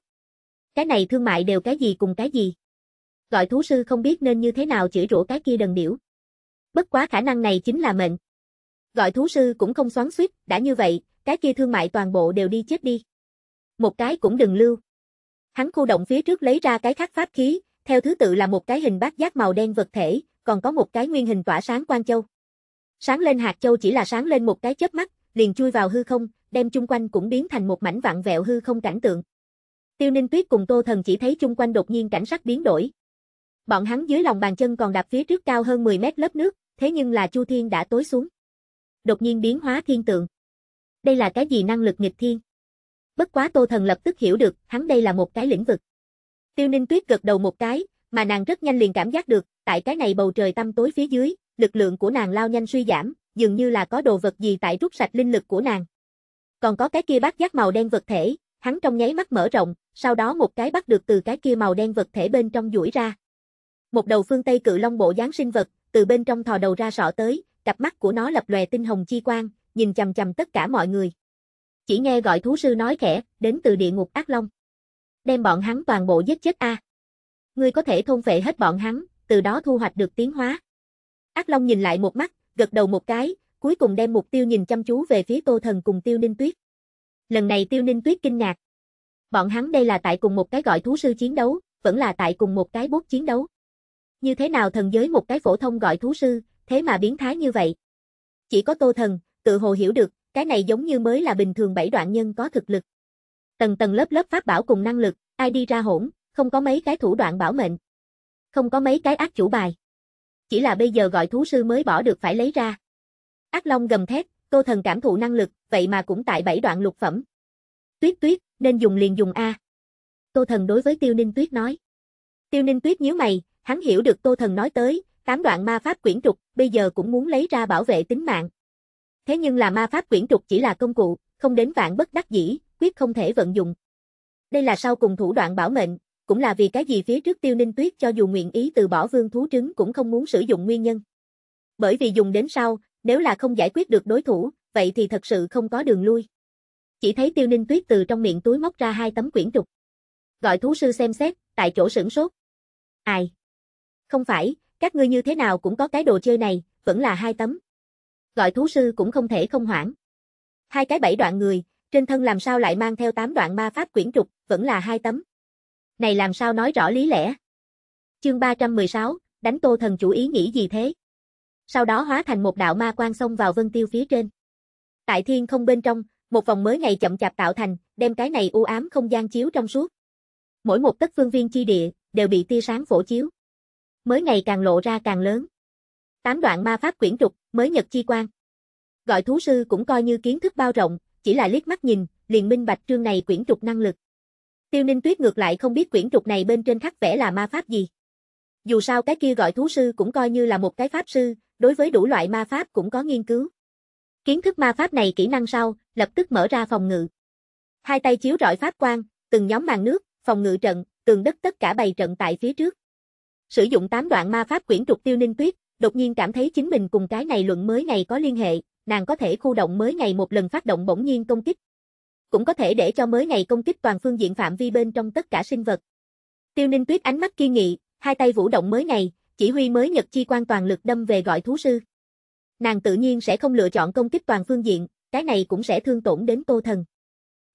Cái này thương mại đều cái gì cùng cái gì. Gọi thú sư không biết nên như thế nào chửi rủa cái kia đần điểu. Bất quá khả năng này chính là mệnh. Gọi thú sư cũng không xoắn suýt, đã như vậy, cái kia thương mại toàn bộ đều đi chết đi. Một cái cũng đừng lưu. Hắn khu động phía trước lấy ra cái khắc pháp khí, theo thứ tự là một cái hình bát giác màu đen vật thể, còn có một cái nguyên hình tỏa sáng quang châu. Sáng lên hạt châu chỉ là sáng lên một cái chớp mắt, liền chui vào hư không, đem chung quanh cũng biến thành một mảnh vạn vẹo hư không cảnh tượng. Tiêu Ninh Tuyết cùng Tô Thần chỉ thấy chung quanh đột nhiên cảnh sắc biến đổi. Bọn hắn dưới lòng bàn chân còn đạp phía trước cao hơn 10 mét lớp nước, thế nhưng là Chu Thiên đã tối xuống. Đột nhiên biến hóa thiên tượng. Đây là cái gì năng lực nghịch thiên? bất quá Tô Thần lập tức hiểu được, hắn đây là một cái lĩnh vực. Tiêu Ninh Tuyết gật đầu một cái, mà nàng rất nhanh liền cảm giác được, tại cái này bầu trời tăm tối phía dưới, lực lượng của nàng lao nhanh suy giảm, dường như là có đồ vật gì tại rút sạch linh lực của nàng. Còn có cái kia bát giác màu đen vật thể, hắn trong nháy mắt mở rộng, sau đó một cái bắt được từ cái kia màu đen vật thể bên trong duỗi ra. Một đầu phương Tây cự long bộ dáng sinh vật, từ bên trong thò đầu ra sọ tới, cặp mắt của nó lập lòe tinh hồng chi quang, nhìn chằm chằm tất cả mọi người. Chỉ nghe gọi thú sư nói khẽ, đến từ địa ngục ác long. Đem bọn hắn toàn bộ giết chết a. À. Ngươi có thể thôn phệ hết bọn hắn, từ đó thu hoạch được tiến hóa. Ác long nhìn lại một mắt, gật đầu một cái, cuối cùng đem mục tiêu nhìn chăm chú về phía Tô Thần cùng Tiêu Ninh Tuyết. Lần này Tiêu Ninh Tuyết kinh ngạc. Bọn hắn đây là tại cùng một cái gọi thú sư chiến đấu, vẫn là tại cùng một cái bốt chiến đấu. Như thế nào thần giới một cái phổ thông gọi thú sư, thế mà biến thái như vậy? Chỉ có Tô Thần, tự hồ hiểu được, cái này giống như mới là bình thường bảy đoạn nhân có thực lực. Tầng tầng lớp lớp pháp bảo cùng năng lực, ai đi ra hỗn, không có mấy cái thủ đoạn bảo mệnh. Không có mấy cái ác chủ bài. Chỉ là bây giờ gọi thú sư mới bỏ được phải lấy ra. Ác Long gầm thét, cô Thần cảm thụ năng lực, vậy mà cũng tại bảy đoạn lục phẩm. Tuyết Tuyết, nên dùng liền dùng A. Tô Thần đối với Tiêu Ninh Tuyết nói. Tiêu Ninh Tuyết nhíu mày, hắn hiểu được Tô Thần nói tới, tám đoạn ma pháp quyển trục, bây giờ cũng muốn lấy ra bảo vệ tính mạng. Thế nhưng là ma pháp quyển trục chỉ là công cụ, không đến vạn bất đắc dĩ, quyết không thể vận dụng. Đây là sau cùng thủ đoạn bảo mệnh, cũng là vì cái gì phía trước tiêu ninh tuyết cho dù nguyện ý từ bỏ vương thú trứng cũng không muốn sử dụng nguyên nhân. Bởi vì dùng đến sau, nếu là không giải quyết được đối thủ, vậy thì thật sự không có đường lui. Chỉ thấy tiêu ninh tuyết từ trong miệng túi móc ra hai tấm quyển trục. Gọi thú sư xem xét, tại chỗ sửng sốt. Ai? Không phải, các ngươi như thế nào cũng có cái đồ chơi này, vẫn là hai tấm gọi thú sư cũng không thể không hoảng. Hai cái bảy đoạn người, trên thân làm sao lại mang theo tám đoạn ma pháp quyển trục, vẫn là hai tấm. Này làm sao nói rõ lý lẽ? Chương 316, đánh Tô thần chủ ý nghĩ gì thế? Sau đó hóa thành một đạo ma quan xông vào Vân Tiêu phía trên. Tại thiên không bên trong, một vòng mới ngày chậm chạp tạo thành, đem cái này u ám không gian chiếu trong suốt. Mỗi một tấc phương viên chi địa đều bị tia sáng phổ chiếu. Mới ngày càng lộ ra càng lớn. Tám đoạn ma pháp quyển trục, mới nhật chi quan. Gọi thú sư cũng coi như kiến thức bao rộng, chỉ là liếc mắt nhìn, liền minh bạch trương này quyển trục năng lực. Tiêu Ninh Tuyết ngược lại không biết quyển trục này bên trên khắc vẽ là ma pháp gì. Dù sao cái kia gọi thú sư cũng coi như là một cái pháp sư, đối với đủ loại ma pháp cũng có nghiên cứu. Kiến thức ma pháp này kỹ năng sau, lập tức mở ra phòng ngự. Hai tay chiếu rọi pháp quang, từng nhóm màn nước, phòng ngự trận, tường đất tất cả bày trận tại phía trước. Sử dụng 8 đoạn ma pháp quyển trục Tiêu Ninh Tuyết, đột nhiên cảm thấy chính mình cùng cái này luận mới này có liên hệ, nàng có thể khu động mới ngày một lần phát động bỗng nhiên công kích. Cũng có thể để cho mới ngày công kích toàn phương diện phạm vi bên trong tất cả sinh vật. Tiêu Ninh Tuyết ánh mắt kiên nghị, hai tay vũ động mới ngày, chỉ huy mới nhật chi quan toàn lực đâm về gọi thú sư. Nàng tự nhiên sẽ không lựa chọn công kích toàn phương diện, cái này cũng sẽ thương tổn đến Tô Thần.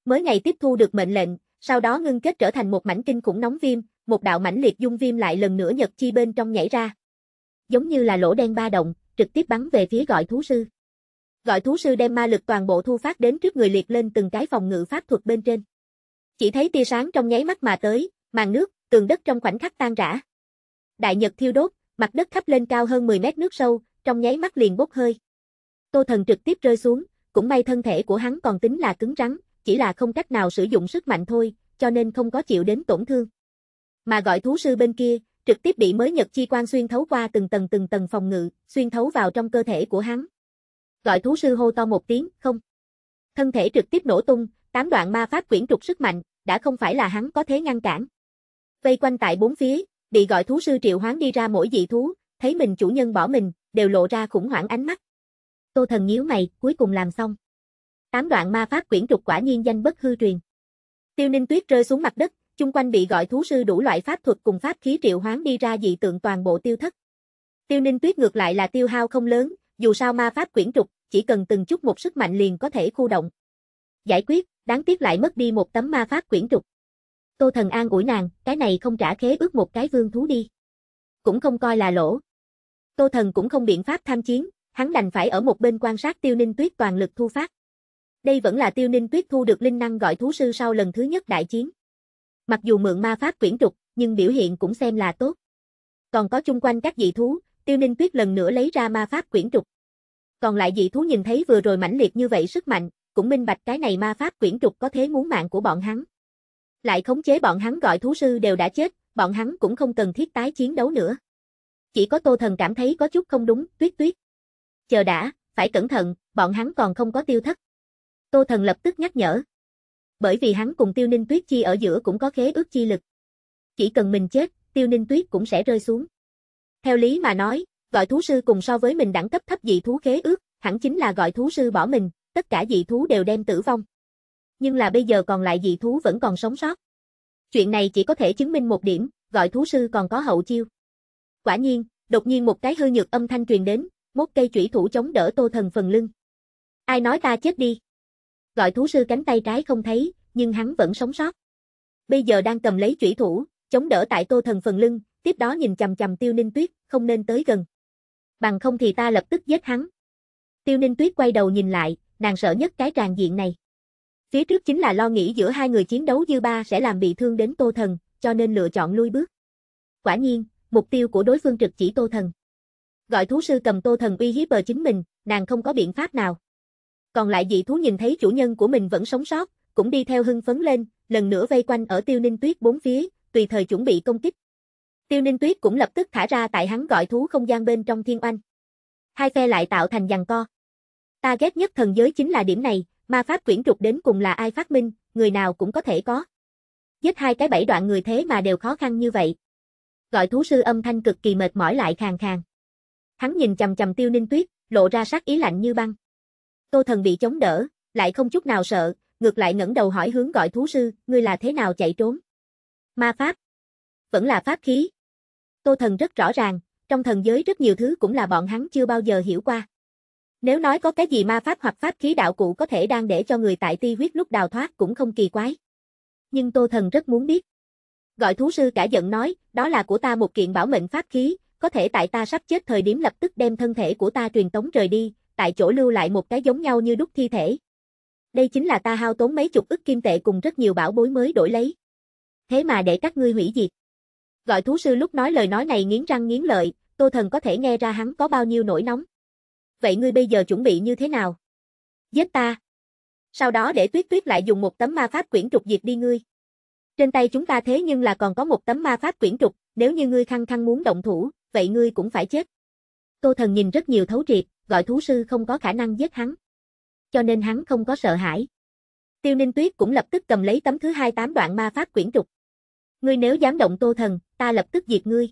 Mới ngày tiếp thu được mệnh lệnh, sau đó ngưng kết trở thành một mảnh kinh khủng nóng viêm, một đạo mảnh liệt dung viêm lại lần nữa nhật chi bên trong nhảy ra giống như là lỗ đen ba động, trực tiếp bắn về phía gọi thú sư. Gọi thú sư đem ma lực toàn bộ thu phát đến trước người liệt lên từng cái phòng ngự pháp thuật bên trên. Chỉ thấy tia sáng trong nháy mắt mà tới, màn nước, tường đất trong khoảnh khắc tan rã. Đại nhật thiêu đốt, mặt đất thấp lên cao hơn 10 mét nước sâu, trong nháy mắt liền bốc hơi. Tô thần trực tiếp rơi xuống, cũng may thân thể của hắn còn tính là cứng rắn, chỉ là không cách nào sử dụng sức mạnh thôi, cho nên không có chịu đến tổn thương. Mà gọi thú sư bên kia, trực tiếp bị mới nhật chi quan xuyên thấu qua từng tầng từng tầng phòng ngự, xuyên thấu vào trong cơ thể của hắn. Gọi thú sư hô to một tiếng, không. Thân thể trực tiếp nổ tung, tám đoạn ma pháp quyển trục sức mạnh, đã không phải là hắn có thể ngăn cản. Vây quanh tại bốn phía, bị gọi thú sư triệu hoán đi ra mỗi dị thú, thấy mình chủ nhân bỏ mình, đều lộ ra khủng hoảng ánh mắt. Tô thần nhíu mày, cuối cùng làm xong. Tám đoạn ma pháp quyển trục quả nhiên danh bất hư truyền. Tiêu Ninh Tuyết rơi xuống mặt đất, chung quanh bị gọi thú sư đủ loại pháp thuật cùng pháp khí triệu hoán đi ra dị tượng toàn bộ tiêu thất. Tiêu Ninh Tuyết ngược lại là tiêu hao không lớn, dù sao ma pháp quyển trục, chỉ cần từng chút một sức mạnh liền có thể khu động. Giải quyết, đáng tiếc lại mất đi một tấm ma pháp quyển trục. Tô Thần An ủi nàng, cái này không trả khế ước một cái vương thú đi. Cũng không coi là lỗ. Tô Thần cũng không biện pháp tham chiến, hắn đành phải ở một bên quan sát Tiêu Ninh Tuyết toàn lực thu phát. Đây vẫn là Tiêu Ninh Tuyết thu được linh năng gọi thú sư sau lần thứ nhất đại chiến. Mặc dù mượn ma pháp quyển trục, nhưng biểu hiện cũng xem là tốt. Còn có chung quanh các dị thú, Tiêu Ninh Tuyết lần nữa lấy ra ma pháp quyển trục. Còn lại dị thú nhìn thấy vừa rồi mãnh liệt như vậy sức mạnh, cũng minh bạch cái này ma pháp quyển trục có thế muốn mạng của bọn hắn. Lại khống chế bọn hắn gọi thú sư đều đã chết, bọn hắn cũng không cần thiết tái chiến đấu nữa. Chỉ có Tô Thần cảm thấy có chút không đúng, tuyết tuyết. Chờ đã, phải cẩn thận, bọn hắn còn không có tiêu thất. Tô Thần lập tức nhắc nhở bởi vì hắn cùng Tiêu Ninh Tuyết Chi ở giữa cũng có khế ước chi lực. Chỉ cần mình chết, Tiêu Ninh Tuyết cũng sẽ rơi xuống. Theo lý mà nói, gọi thú sư cùng so với mình đẳng cấp thấp dị thú khế ước, hẳn chính là gọi thú sư bỏ mình, tất cả dị thú đều đem tử vong. Nhưng là bây giờ còn lại dị thú vẫn còn sống sót. Chuyện này chỉ có thể chứng minh một điểm, gọi thú sư còn có hậu chiêu. Quả nhiên, đột nhiên một cái hư nhược âm thanh truyền đến, mốt cây chủy thủ chống đỡ Tô Thần phần lưng. Ai nói ta chết đi? gọi thú sư cánh tay trái không thấy, nhưng hắn vẫn sống sót. Bây giờ đang cầm lấy chủy thủ, chống đỡ tại Tô Thần phần lưng, tiếp đó nhìn chằm chằm Tiêu Ninh Tuyết, không nên tới gần. Bằng không thì ta lập tức giết hắn. Tiêu Ninh Tuyết quay đầu nhìn lại, nàng sợ nhất cái tràn diện này. Phía trước chính là lo nghĩ giữa hai người chiến đấu dư ba sẽ làm bị thương đến Tô Thần, cho nên lựa chọn lui bước. Quả nhiên, mục tiêu của đối phương trực chỉ Tô Thần. Gọi thú sư cầm Tô Thần uy hiếp bờ chính mình, nàng không có biện pháp nào. Còn lại dị thú nhìn thấy chủ nhân của mình vẫn sống sót, cũng đi theo hưng phấn lên, lần nữa vây quanh ở tiêu ninh tuyết bốn phía, tùy thời chuẩn bị công kích. Tiêu ninh tuyết cũng lập tức thả ra tại hắn gọi thú không gian bên trong thiên oanh. Hai phe lại tạo thành giằng co. Ta ghét nhất thần giới chính là điểm này, ma pháp quyển trục đến cùng là ai phát minh, người nào cũng có thể có. Giết hai cái bảy đoạn người thế mà đều khó khăn như vậy. Gọi thú sư âm thanh cực kỳ mệt mỏi lại khàn khàn. Hắn nhìn chầm chầm tiêu ninh tuyết, lộ ra sắc ý lạnh như băng. Tô Thần bị chống đỡ, lại không chút nào sợ, ngược lại ngẩng đầu hỏi hướng gọi thú sư, ngươi là thế nào chạy trốn? Ma pháp. Vẫn là pháp khí. Tô Thần rất rõ ràng, trong thần giới rất nhiều thứ cũng là bọn hắn chưa bao giờ hiểu qua. Nếu nói có cái gì ma pháp hoặc pháp khí đạo cụ có thể đang để cho người tại ti huyết lúc đào thoát cũng không kỳ quái. Nhưng Tô Thần rất muốn biết. Gọi thú sư cả giận nói, đó là của ta một kiện bảo mệnh pháp khí, có thể tại ta sắp chết thời điểm lập tức đem thân thể của ta truyền tống rời đi, tại chỗ lưu lại một cái giống nhau như đúc thi thể. Đây chính là ta hao tốn mấy chục ức kim tệ cùng rất nhiều bảo bối mới đổi lấy. Thế mà để các ngươi hủy diệt. Gọi thú sư lúc nói lời nói này nghiến răng nghiến lợi, Tô Thần có thể nghe ra hắn có bao nhiêu nổi nóng. Vậy ngươi bây giờ chuẩn bị như thế nào? Giết ta. Sau đó để tuyết tuyết lại dùng một tấm ma pháp quyển trục diệt đi ngươi. Trên tay chúng ta thế nhưng là còn có một tấm ma pháp quyển trục, nếu như ngươi khăng khăng muốn động thủ, vậy ngươi cũng phải chết. Tô Thần nhìn rất nhiều thấu triệt, gọi thú sư không có khả năng giết hắn. Cho nên hắn không có sợ hãi. Tiêu Ninh Tuyết cũng lập tức cầm lấy tấm thứ hai tám đoạn ma pháp quyển trục. Ngươi nếu dám động Tô Thần, ta lập tức diệt ngươi.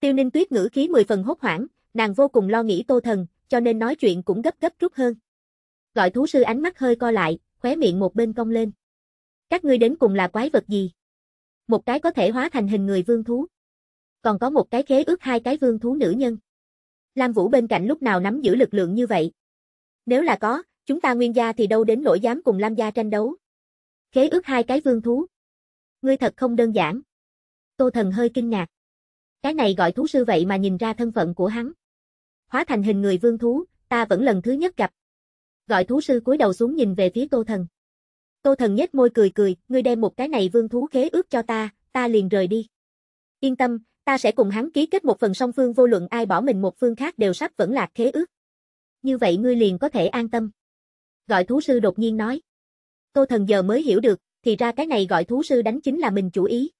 Tiêu Ninh Tuyết ngữ khí mười phần hốt hoảng, nàng vô cùng lo nghĩ Tô Thần, cho nên nói chuyện cũng gấp gấp rút hơn. Gọi thú sư ánh mắt hơi co lại, khóe miệng một bên cong lên. Các ngươi đến cùng là quái vật gì? Một cái có thể hóa thành hình người vương thú. Còn có một cái khế ước hai cái vương thú nữ nhân. Lam Vũ bên cạnh lúc nào nắm giữ lực lượng như vậy? Nếu là có, chúng ta nguyên gia thì đâu đến nỗi dám cùng Lam gia tranh đấu. Khế ước hai cái vương thú. Ngươi thật không đơn giản. Tô Thần hơi kinh ngạc. Cái này gọi thú sư vậy mà nhìn ra thân phận của hắn. Hóa thành hình người vương thú, ta vẫn lần thứ nhất gặp. Gọi thú sư cúi đầu xuống nhìn về phía Tô Thần. Tô Thần nhếch môi cười cười, ngươi đem một cái này vương thú khế ước cho ta, ta liền rời đi. Yên tâm, Ta sẽ cùng hắn ký kết một phần song phương vô luận ai bỏ mình một phương khác đều sắp vẫn lạc khế ước. Như vậy ngươi liền có thể an tâm. Gọi thú sư đột nhiên nói. Tô thần giờ mới hiểu được, thì ra cái này gọi thú sư đánh chính là mình chủ ý.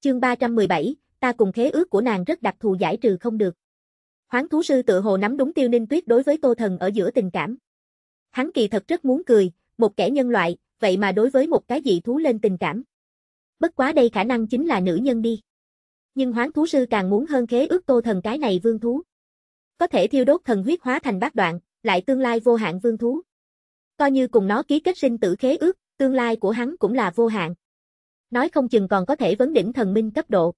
Chương 317, ta cùng khế ước của nàng rất đặc thù giải trừ không được. Hoáng thú sư tự hồ nắm đúng tiêu ninh tuyết đối với tô thần ở giữa tình cảm. Hắn kỳ thật rất muốn cười, một kẻ nhân loại, vậy mà đối với một cái dị thú lên tình cảm. Bất quá đây khả năng chính là nữ nhân đi nhưng hoán thú sư càng muốn hơn khế ước tô thần cái này vương thú. Có thể thiêu đốt thần huyết hóa thành bát đoạn, lại tương lai vô hạn vương thú. Coi như cùng nó ký kết sinh tử khế ước, tương lai của hắn cũng là vô hạn. Nói không chừng còn có thể vấn đỉnh thần minh cấp độ.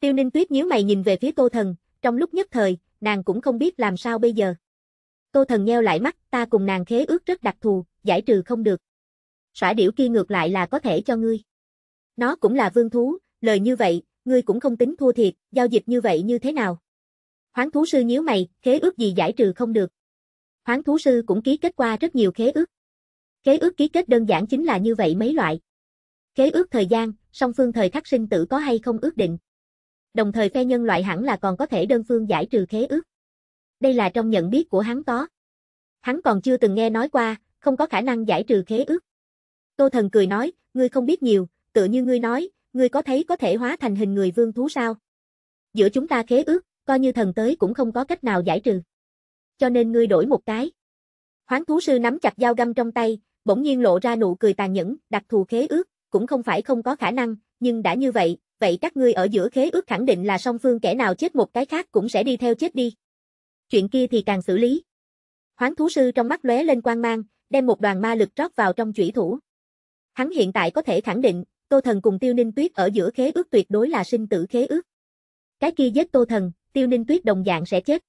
Tiêu Ninh Tuyết nhíu mày nhìn về phía Tô Thần, trong lúc nhất thời, nàng cũng không biết làm sao bây giờ. Tô Thần nheo lại mắt, ta cùng nàng khế ước rất đặc thù, giải trừ không được. Xỏa điểu kia ngược lại là có thể cho ngươi. Nó cũng là vương thú, lời như vậy, ngươi cũng không tính thua thiệt, giao dịch như vậy như thế nào? Hoán thú sư nhíu mày, khế ước gì giải trừ không được. Hoán thú sư cũng ký kết qua rất nhiều khế ước. Khế ước ký kết đơn giản chính là như vậy mấy loại. Khế ước thời gian, song phương thời khắc sinh tử có hay không ước định. Đồng thời phe nhân loại hẳn là còn có thể đơn phương giải trừ khế ước. Đây là trong nhận biết của hắn có. Hắn còn chưa từng nghe nói qua, không có khả năng giải trừ khế ước. Tô Thần cười nói, ngươi không biết nhiều, tựa như ngươi nói, ngươi có thấy có thể hóa thành hình người vương thú sao? Giữa chúng ta khế ước, coi như thần tới cũng không có cách nào giải trừ. Cho nên ngươi đổi một cái. hoáng thú sư nắm chặt dao găm trong tay, bỗng nhiên lộ ra nụ cười tàn nhẫn, đặc thù khế ước, cũng không phải không có khả năng, nhưng đã như vậy, vậy các ngươi ở giữa khế ước khẳng định là song phương kẻ nào chết một cái khác cũng sẽ đi theo chết đi. Chuyện kia thì càng xử lý. hoáng thú sư trong mắt lóe lên quang mang, đem một đoàn ma lực rót vào trong chủy thủ. Hắn hiện tại có thể khẳng định, Tô Thần cùng Tiêu Ninh Tuyết ở giữa khế ước tuyệt đối là sinh tử khế ước. Cái kia giết Tô Thần, Tiêu Ninh Tuyết đồng dạng sẽ chết.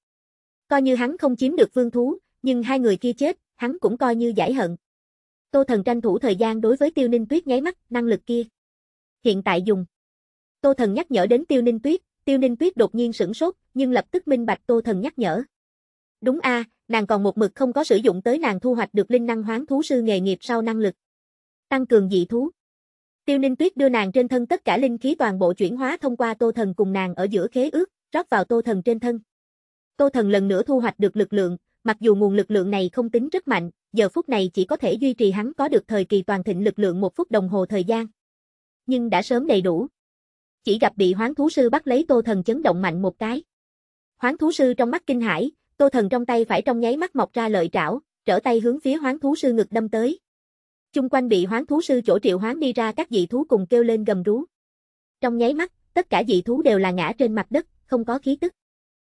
Coi như hắn không chiếm được vương thú, nhưng hai người kia chết, hắn cũng coi như giải hận. Tô Thần tranh thủ thời gian đối với Tiêu Ninh Tuyết nháy mắt, năng lực kia. Hiện tại dùng. Tô Thần nhắc nhở đến Tiêu Ninh Tuyết, Tiêu Ninh Tuyết đột nhiên sửng sốt, nhưng lập tức minh bạch Tô Thần nhắc nhở. Đúng a, nàng còn một mực không có sử dụng tới nàng thu hoạch được linh năng hoán thú sư nghề nghiệp sau năng lực. Tăng cường dị thú. Tiêu Ninh Tuyết đưa nàng trên thân tất cả linh khí toàn bộ chuyển hóa thông qua Tô Thần cùng nàng ở giữa khế ước, rót vào Tô Thần trên thân. Tô Thần lần nữa thu hoạch được lực lượng, mặc dù nguồn lực lượng này không tính rất mạnh, giờ phút này chỉ có thể duy trì hắn có được thời kỳ toàn thịnh lực lượng một phút đồng hồ thời gian. Nhưng đã sớm đầy đủ. Chỉ gặp bị hoán thú sư bắt lấy Tô Thần chấn động mạnh một cái. Hoán thú sư trong mắt kinh hãi, Tô Thần trong tay phải trong nháy mắt mọc ra lợi trảo, trở tay hướng phía hoán thú sư ngực đâm tới, Chung quanh bị hoán thú sư chỗ triệu hoán đi ra các dị thú cùng kêu lên gầm rú. Trong nháy mắt, tất cả dị thú đều là ngã trên mặt đất, không có khí tức.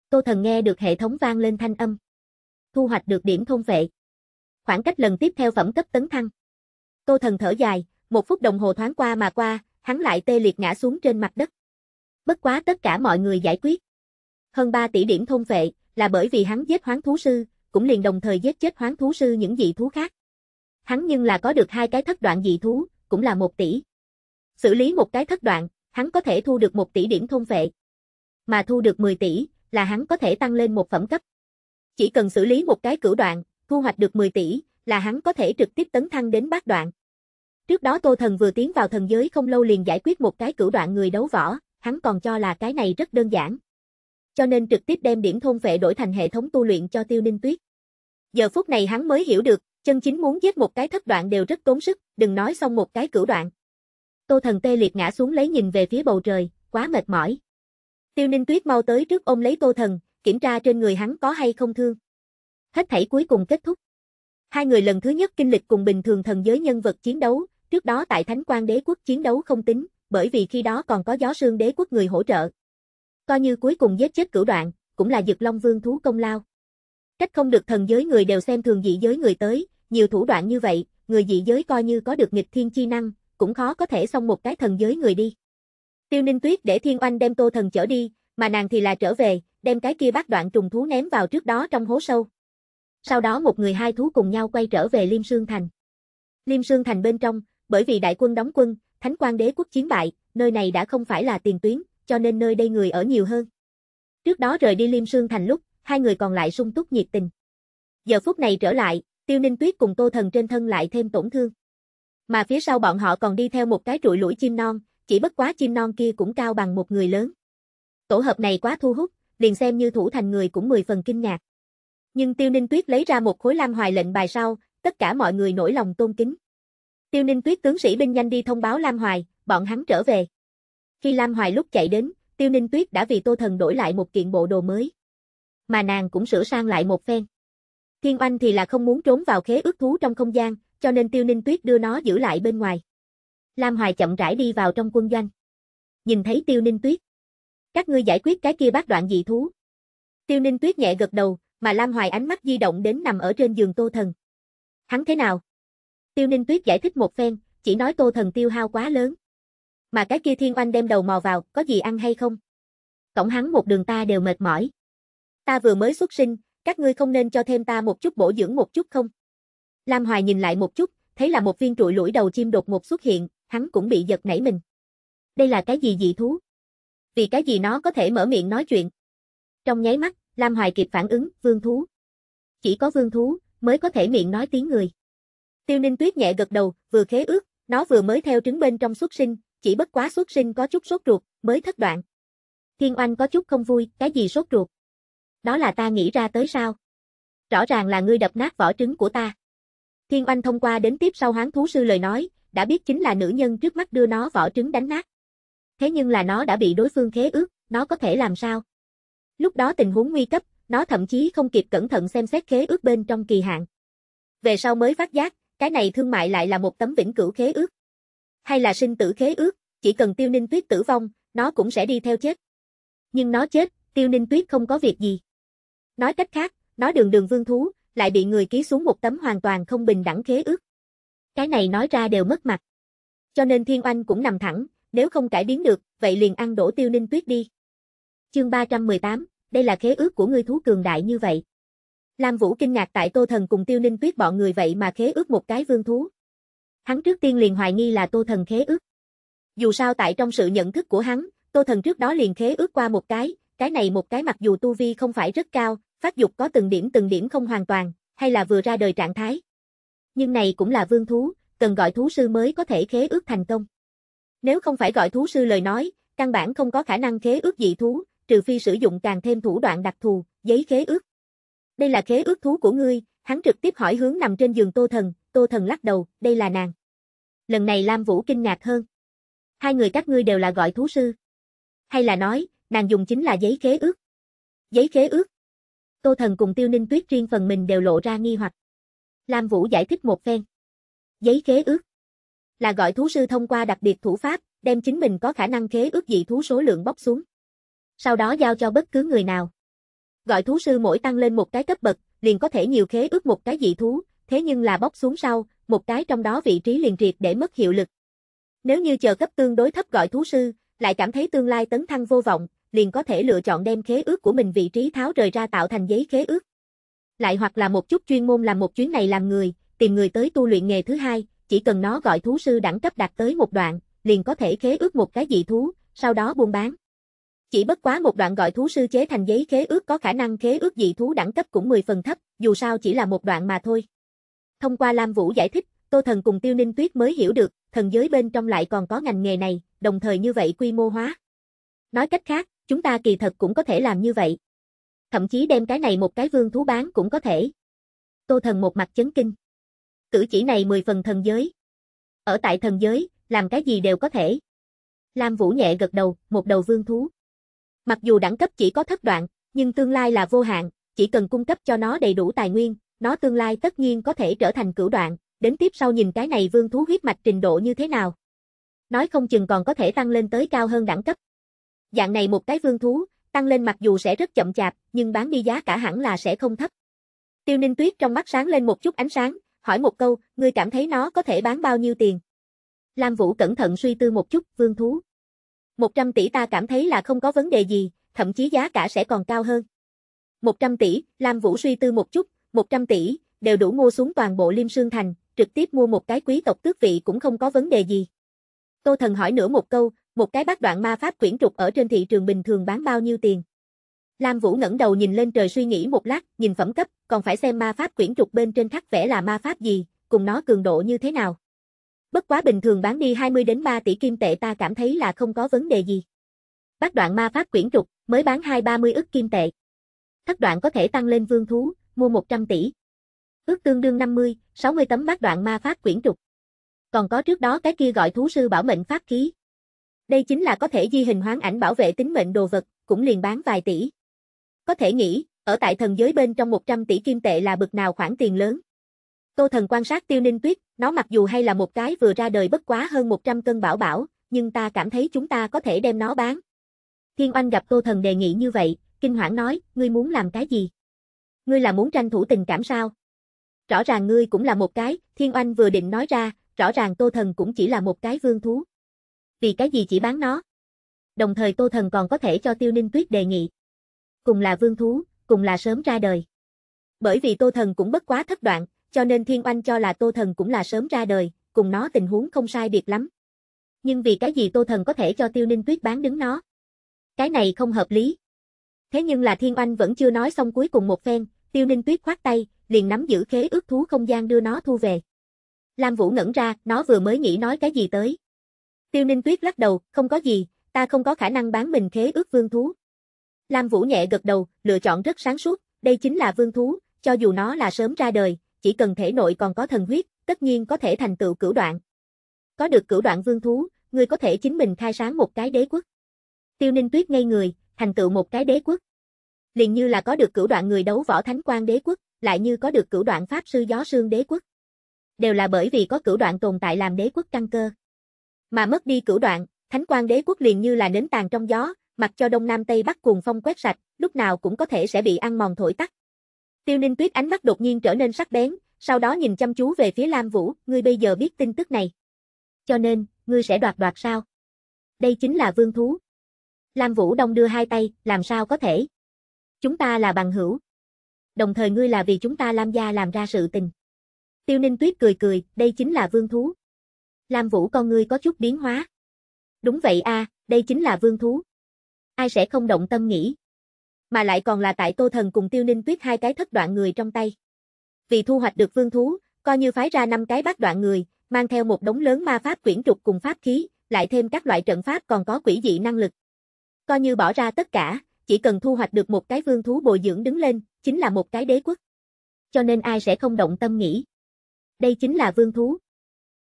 Tô Thần nghe được hệ thống vang lên thanh âm. Thu hoạch được điểm thông vệ. Khoảng cách lần tiếp theo phẩm cấp tấn thăng. Tô Thần thở dài, một phút đồng hồ thoáng qua mà qua, hắn lại tê liệt ngã xuống trên mặt đất. Bất quá tất cả mọi người giải quyết. Hơn 3 tỷ điểm thông vệ, là bởi vì hắn giết hoán thú sư, cũng liền đồng thời giết chết hoán thú sư những dị thú khác hắn nhưng là có được hai cái thất đoạn dị thú, cũng là một tỷ. Xử lý một cái thất đoạn, hắn có thể thu được một tỷ điểm thôn vệ. Mà thu được 10 tỷ, là hắn có thể tăng lên một phẩm cấp. Chỉ cần xử lý một cái cửu đoạn, thu hoạch được 10 tỷ, là hắn có thể trực tiếp tấn thăng đến bát đoạn. Trước đó Tô Thần vừa tiến vào thần giới không lâu liền giải quyết một cái cửu đoạn người đấu võ, hắn còn cho là cái này rất đơn giản. Cho nên trực tiếp đem điểm thôn vệ đổi thành hệ thống tu luyện cho Tiêu Ninh Tuyết. Giờ phút này hắn mới hiểu được, Chân chính muốn giết một cái thất đoạn đều rất tốn sức, đừng nói xong một cái cửu đoạn. Tô thần tê liệt ngã xuống lấy nhìn về phía bầu trời, quá mệt mỏi. Tiêu ninh tuyết mau tới trước ôm lấy tô thần, kiểm tra trên người hắn có hay không thương. Hết thảy cuối cùng kết thúc. Hai người lần thứ nhất kinh lịch cùng bình thường thần giới nhân vật chiến đấu, trước đó tại Thánh Quan Đế quốc chiến đấu không tính, bởi vì khi đó còn có gió sương đế quốc người hỗ trợ. Coi như cuối cùng giết chết cửu đoạn, cũng là giật long vương thú công lao. Cách không được thần giới người đều xem thường dị giới người tới, nhiều thủ đoạn như vậy, người dị giới coi như có được nghịch thiên chi năng, cũng khó có thể xong một cái thần giới người đi. Tiêu Ninh Tuyết để Thiên Oanh đem Tô Thần chở đi, mà nàng thì là trở về, đem cái kia bát đoạn trùng thú ném vào trước đó trong hố sâu. Sau đó một người hai thú cùng nhau quay trở về Liêm Sương Thành. Liêm Sương Thành bên trong, bởi vì đại quân đóng quân, Thánh quan Đế quốc chiến bại, nơi này đã không phải là tiền tuyến, cho nên nơi đây người ở nhiều hơn. Trước đó rời đi Liêm Sương Thành lúc, hai người còn lại sung túc nhiệt tình. Giờ phút này trở lại, Tiêu Ninh Tuyết cùng Tô Thần trên thân lại thêm tổn thương. Mà phía sau bọn họ còn đi theo một cái trụi lũi chim non, chỉ bất quá chim non kia cũng cao bằng một người lớn. Tổ hợp này quá thu hút, liền xem như thủ thành người cũng mười phần kinh ngạc. Nhưng Tiêu Ninh Tuyết lấy ra một khối Lam Hoài lệnh bài sau, tất cả mọi người nổi lòng tôn kính. Tiêu Ninh Tuyết tướng sĩ binh nhanh đi thông báo Lam Hoài, bọn hắn trở về. Khi Lam Hoài lúc chạy đến, Tiêu Ninh Tuyết đã vì Tô Thần đổi lại một kiện bộ đồ mới. Mà nàng cũng sửa sang lại một phen. Thiên oanh thì là không muốn trốn vào khế ước thú trong không gian, cho nên tiêu ninh tuyết đưa nó giữ lại bên ngoài. Lam Hoài chậm rãi đi vào trong quân doanh. Nhìn thấy tiêu ninh tuyết. Các ngươi giải quyết cái kia bác đoạn dị thú. Tiêu ninh tuyết nhẹ gật đầu, mà Lam Hoài ánh mắt di động đến nằm ở trên giường tô thần. Hắn thế nào? Tiêu ninh tuyết giải thích một phen, chỉ nói tô thần tiêu hao quá lớn. Mà cái kia thiên oanh đem đầu mò vào, có gì ăn hay không? Cổng hắn một đường ta đều mệt mỏi. Ta vừa mới xuất sinh, các ngươi không nên cho thêm ta một chút bổ dưỡng một chút không? Lam Hoài nhìn lại một chút, thấy là một viên trụi lũi đầu chim đột ngột xuất hiện, hắn cũng bị giật nảy mình. Đây là cái gì dị thú? Vì cái gì nó có thể mở miệng nói chuyện? Trong nháy mắt, Lam Hoài kịp phản ứng, vương thú. Chỉ có vương thú, mới có thể miệng nói tiếng người. Tiêu Ninh Tuyết nhẹ gật đầu, vừa khế ước, nó vừa mới theo trứng bên trong xuất sinh, chỉ bất quá xuất sinh có chút sốt ruột, mới thất đoạn. Thiên Oanh có chút không vui, cái gì sốt ruột? đó là ta nghĩ ra tới sao? Rõ ràng là ngươi đập nát vỏ trứng của ta. Thiên Oanh thông qua đến tiếp sau hoán thú sư lời nói, đã biết chính là nữ nhân trước mắt đưa nó vỏ trứng đánh nát. Thế nhưng là nó đã bị đối phương khế ước, nó có thể làm sao? Lúc đó tình huống nguy cấp, nó thậm chí không kịp cẩn thận xem xét khế ước bên trong kỳ hạn. Về sau mới phát giác, cái này thương mại lại là một tấm vĩnh cửu khế ước. Hay là sinh tử khế ước, chỉ cần tiêu ninh tuyết tử vong, nó cũng sẽ đi theo chết. Nhưng nó chết, tiêu ninh tuyết không có việc gì. Nói cách khác, nó đường đường vương thú, lại bị người ký xuống một tấm hoàn toàn không bình đẳng khế ước. Cái này nói ra đều mất mặt. Cho nên Thiên Oanh cũng nằm thẳng, nếu không cải biến được, vậy liền ăn đổ tiêu ninh tuyết đi. Chương 318, đây là khế ước của ngươi thú cường đại như vậy. Lam Vũ kinh ngạc tại Tô Thần cùng tiêu ninh tuyết bọn người vậy mà khế ước một cái vương thú. Hắn trước tiên liền hoài nghi là Tô Thần khế ước. Dù sao tại trong sự nhận thức của hắn, Tô Thần trước đó liền khế ước qua một cái, cái này một cái mặc dù tu vi không phải rất cao, phát dục có từng điểm từng điểm không hoàn toàn, hay là vừa ra đời trạng thái. Nhưng này cũng là vương thú, cần gọi thú sư mới có thể khế ước thành công. Nếu không phải gọi thú sư lời nói, căn bản không có khả năng khế ước dị thú, trừ phi sử dụng càng thêm thủ đoạn đặc thù, giấy khế ước. Đây là khế ước thú của ngươi, hắn trực tiếp hỏi hướng nằm trên giường Tô Thần, Tô Thần lắc đầu, đây là nàng. Lần này Lam Vũ kinh ngạc hơn. Hai người các ngươi đều là gọi thú sư. Hay là nói, nàng dùng chính là giấy khế ước. Giấy khế ước. Tô Thần cùng Tiêu Ninh Tuyết riêng phần mình đều lộ ra nghi hoặc. Lam Vũ giải thích một phen. Giấy khế ước là gọi thú sư thông qua đặc biệt thủ pháp, đem chính mình có khả năng khế ước dị thú số lượng bóc xuống. Sau đó giao cho bất cứ người nào. Gọi thú sư mỗi tăng lên một cái cấp bậc, liền có thể nhiều khế ước một cái dị thú, thế nhưng là bóc xuống sau, một cái trong đó vị trí liền triệt để mất hiệu lực. Nếu như chờ cấp tương đối thấp gọi thú sư, lại cảm thấy tương lai tấn thăng vô vọng, liền có thể lựa chọn đem khế ước của mình vị trí tháo rời ra tạo thành giấy khế ước. Lại hoặc là một chút chuyên môn làm một chuyến này làm người, tìm người tới tu luyện nghề thứ hai, chỉ cần nó gọi thú sư đẳng cấp đạt tới một đoạn, liền có thể khế ước một cái dị thú, sau đó buôn bán. Chỉ bất quá một đoạn gọi thú sư chế thành giấy khế ước có khả năng khế ước dị thú đẳng cấp cũng 10 phần thấp, dù sao chỉ là một đoạn mà thôi. Thông qua Lam Vũ giải thích, Tô Thần cùng Tiêu Ninh Tuyết mới hiểu được, thần giới bên trong lại còn có ngành nghề này, đồng thời như vậy quy mô hóa. Nói cách khác, Chúng ta kỳ thật cũng có thể làm như vậy. Thậm chí đem cái này một cái vương thú bán cũng có thể. Tô thần một mặt chấn kinh. Cử chỉ này mười phần thần giới. Ở tại thần giới, làm cái gì đều có thể. Lam Vũ nhẹ gật đầu, một đầu vương thú. Mặc dù đẳng cấp chỉ có thất đoạn, nhưng tương lai là vô hạn, chỉ cần cung cấp cho nó đầy đủ tài nguyên, nó tương lai tất nhiên có thể trở thành cửu đoạn, đến tiếp sau nhìn cái này vương thú huyết mạch trình độ như thế nào. Nói không chừng còn có thể tăng lên tới cao hơn đẳng cấp. Dạng này một cái vương thú, tăng lên mặc dù sẽ rất chậm chạp, nhưng bán đi giá cả hẳn là sẽ không thấp. Tiêu Ninh Tuyết trong mắt sáng lên một chút ánh sáng, hỏi một câu, ngươi cảm thấy nó có thể bán bao nhiêu tiền? Lam Vũ cẩn thận suy tư một chút, vương thú. 100 tỷ ta cảm thấy là không có vấn đề gì, thậm chí giá cả sẽ còn cao hơn. 100 tỷ, Lam Vũ suy tư một chút, 100 tỷ, đều đủ mua xuống toàn bộ Liêm Sương Thành, trực tiếp mua một cái quý tộc tước vị cũng không có vấn đề gì. Tô Thần hỏi nữa một câu, một cái bát đoạn ma pháp quyển trục ở trên thị trường bình thường bán bao nhiêu tiền? Lam Vũ ngẩng đầu nhìn lên trời suy nghĩ một lát, nhìn phẩm cấp, còn phải xem ma pháp quyển trục bên trên khắc vẽ là ma pháp gì, cùng nó cường độ như thế nào. Bất quá bình thường bán đi 20 đến 3 tỷ kim tệ ta cảm thấy là không có vấn đề gì. Bát đoạn ma pháp quyển trục, mới bán 2-30 ức kim tệ. Thất đoạn có thể tăng lên vương thú, mua 100 tỷ. Ước tương đương 50, 60 tấm bát đoạn ma pháp quyển trục. Còn có trước đó cái kia gọi thú sư bảo mệnh pháp khí. Đây chính là có thể di hình hoán ảnh bảo vệ tính mệnh đồ vật, cũng liền bán vài tỷ. Có thể nghĩ, ở tại thần giới bên trong 100 tỷ kim tệ là bực nào khoản tiền lớn. Tô thần quan sát tiêu ninh tuyết, nó mặc dù hay là một cái vừa ra đời bất quá hơn 100 cân bảo bảo, nhưng ta cảm thấy chúng ta có thể đem nó bán. Thiên oanh gặp tô thần đề nghị như vậy, kinh hoảng nói, ngươi muốn làm cái gì? Ngươi là muốn tranh thủ tình cảm sao? Rõ ràng ngươi cũng là một cái, thiên oanh vừa định nói ra, rõ ràng tô thần cũng chỉ là một cái vương thú vì cái gì chỉ bán nó. Đồng thời Tô Thần còn có thể cho Tiêu Ninh Tuyết đề nghị. Cùng là vương thú, cùng là sớm ra đời. Bởi vì Tô Thần cũng bất quá thất đoạn, cho nên Thiên Oanh cho là Tô Thần cũng là sớm ra đời, cùng nó tình huống không sai biệt lắm. Nhưng vì cái gì Tô Thần có thể cho Tiêu Ninh Tuyết bán đứng nó? Cái này không hợp lý. Thế nhưng là Thiên Oanh vẫn chưa nói xong cuối cùng một phen, Tiêu Ninh Tuyết khoát tay, liền nắm giữ khế ước thú không gian đưa nó thu về. Lam Vũ ngẩn ra, nó vừa mới nghĩ nói cái gì tới. Tiêu Ninh Tuyết lắc đầu, không có gì, ta không có khả năng bán mình thế ước vương thú. Lam Vũ nhẹ gật đầu, lựa chọn rất sáng suốt, đây chính là vương thú, cho dù nó là sớm ra đời, chỉ cần thể nội còn có thần huyết, tất nhiên có thể thành tựu cửu đoạn. Có được cửu đoạn vương thú, ngươi có thể chính mình khai sáng một cái đế quốc. Tiêu Ninh Tuyết ngây người, thành tựu một cái đế quốc. Liền như là có được cửu đoạn người đấu võ thánh quan đế quốc, lại như có được cửu đoạn pháp sư gió sương đế quốc. Đều là bởi vì có cửu đoạn tồn tại làm đế quốc căn cơ. Mà mất đi cửu đoạn, Thánh quan Đế quốc liền như là nến tàn trong gió, mặc cho đông nam tây bắc cuồng phong quét sạch, lúc nào cũng có thể sẽ bị ăn mòn thổi tắt. Tiêu Ninh Tuyết ánh mắt đột nhiên trở nên sắc bén, sau đó nhìn chăm chú về phía Lam Vũ, ngươi bây giờ biết tin tức này. Cho nên, ngươi sẽ đoạt đoạt sao? Đây chính là vương thú. Lam Vũ Đông đưa hai tay, làm sao có thể? Chúng ta là bằng hữu. Đồng thời ngươi là vì chúng ta Lam gia làm ra sự tình. Tiêu Ninh Tuyết cười cười, đây chính là vương thú. Lam Vũ con ngươi có chút biến hóa. Đúng vậy a, đây chính là vương thú. Ai sẽ không động tâm nghĩ. Mà lại còn là tại Tô Thần cùng Tiêu Ninh Tuyết hai cái thất đoạn người trong tay. Vì thu hoạch được vương thú, coi như phái ra năm cái bát đoạn người, mang theo một đống lớn ma pháp quyển trục cùng pháp khí, lại thêm các loại trận pháp còn có quỷ dị năng lực. Coi như bỏ ra tất cả, chỉ cần thu hoạch được một cái vương thú bồi dưỡng đứng lên, chính là một cái đế quốc. Cho nên ai sẽ không động tâm nghĩ. Đây chính là vương thú.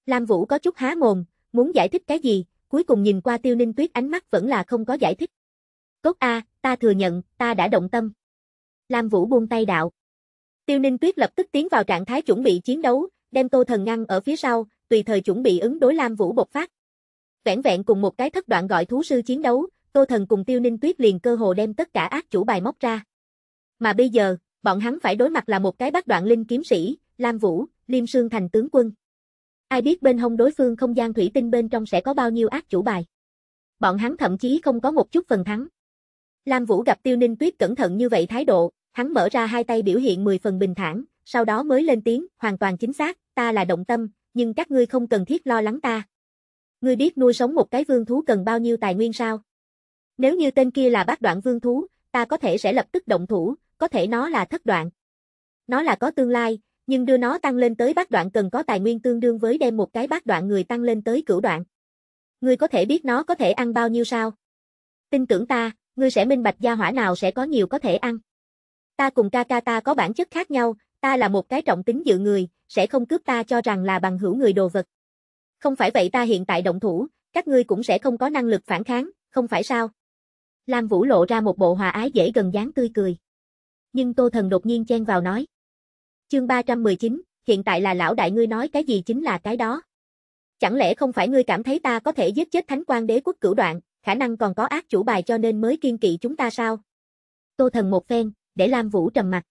Lam Vũ có chút há mồm, muốn giải thích cái gì, cuối cùng nhìn qua tiêu ninh tuyết ánh mắt vẫn là không có giải thích. Cốt A, ta thừa nhận, ta đã động tâm. Lam Vũ buông tay đạo. Tiêu ninh tuyết lập tức tiến vào trạng thái chuẩn bị chiến đấu, đem tô thần ngăn ở phía sau, tùy thời chuẩn bị ứng đối Lam Vũ bộc phát. Vẹn vẹn cùng một cái thất đoạn gọi thú sư chiến đấu, tô thần cùng tiêu ninh tuyết liền cơ hồ đem tất cả ác chủ bài móc ra. Mà bây giờ, bọn hắn phải đối mặt là một cái bắt đoạn linh kiếm sĩ, Lam Vũ, Liêm Sương thành tướng quân. Ai biết bên hông đối phương không gian thủy tinh bên trong sẽ có bao nhiêu ác chủ bài. Bọn hắn thậm chí không có một chút phần thắng. Lam Vũ gặp Tiêu Ninh Tuyết cẩn thận như vậy thái độ, hắn mở ra hai tay biểu hiện 10 phần bình thản, sau đó mới lên tiếng, hoàn toàn chính xác, ta là động tâm, nhưng các ngươi không cần thiết lo lắng ta. Ngươi biết nuôi sống một cái vương thú cần bao nhiêu tài nguyên sao? Nếu như tên kia là bác đoạn vương thú, ta có thể sẽ lập tức động thủ, có thể nó là thất đoạn. Nó là có tương lai, nhưng đưa nó tăng lên tới bát đoạn cần có tài nguyên tương đương với đem một cái bát đoạn người tăng lên tới cửu đoạn. Ngươi có thể biết nó có thể ăn bao nhiêu sao? Tin tưởng ta, ngươi sẽ minh bạch gia hỏa nào sẽ có nhiều có thể ăn. Ta cùng ca ca ta có bản chất khác nhau, ta là một cái trọng tính dự người, sẽ không cướp ta cho rằng là bằng hữu người đồ vật. Không phải vậy ta hiện tại động thủ, các ngươi cũng sẽ không có năng lực phản kháng, không phải sao? Lam Vũ lộ ra một bộ hòa ái dễ gần dáng tươi cười. Nhưng Tô Thần đột nhiên chen vào nói. Chương 319, hiện tại là lão đại ngươi nói cái gì chính là cái đó. Chẳng lẽ không phải ngươi cảm thấy ta có thể giết chết thánh quan đế quốc cửu đoạn, khả năng còn có ác chủ bài cho nên mới kiên kỵ chúng ta sao? Tô thần một phen, để Lam Vũ trầm mặt.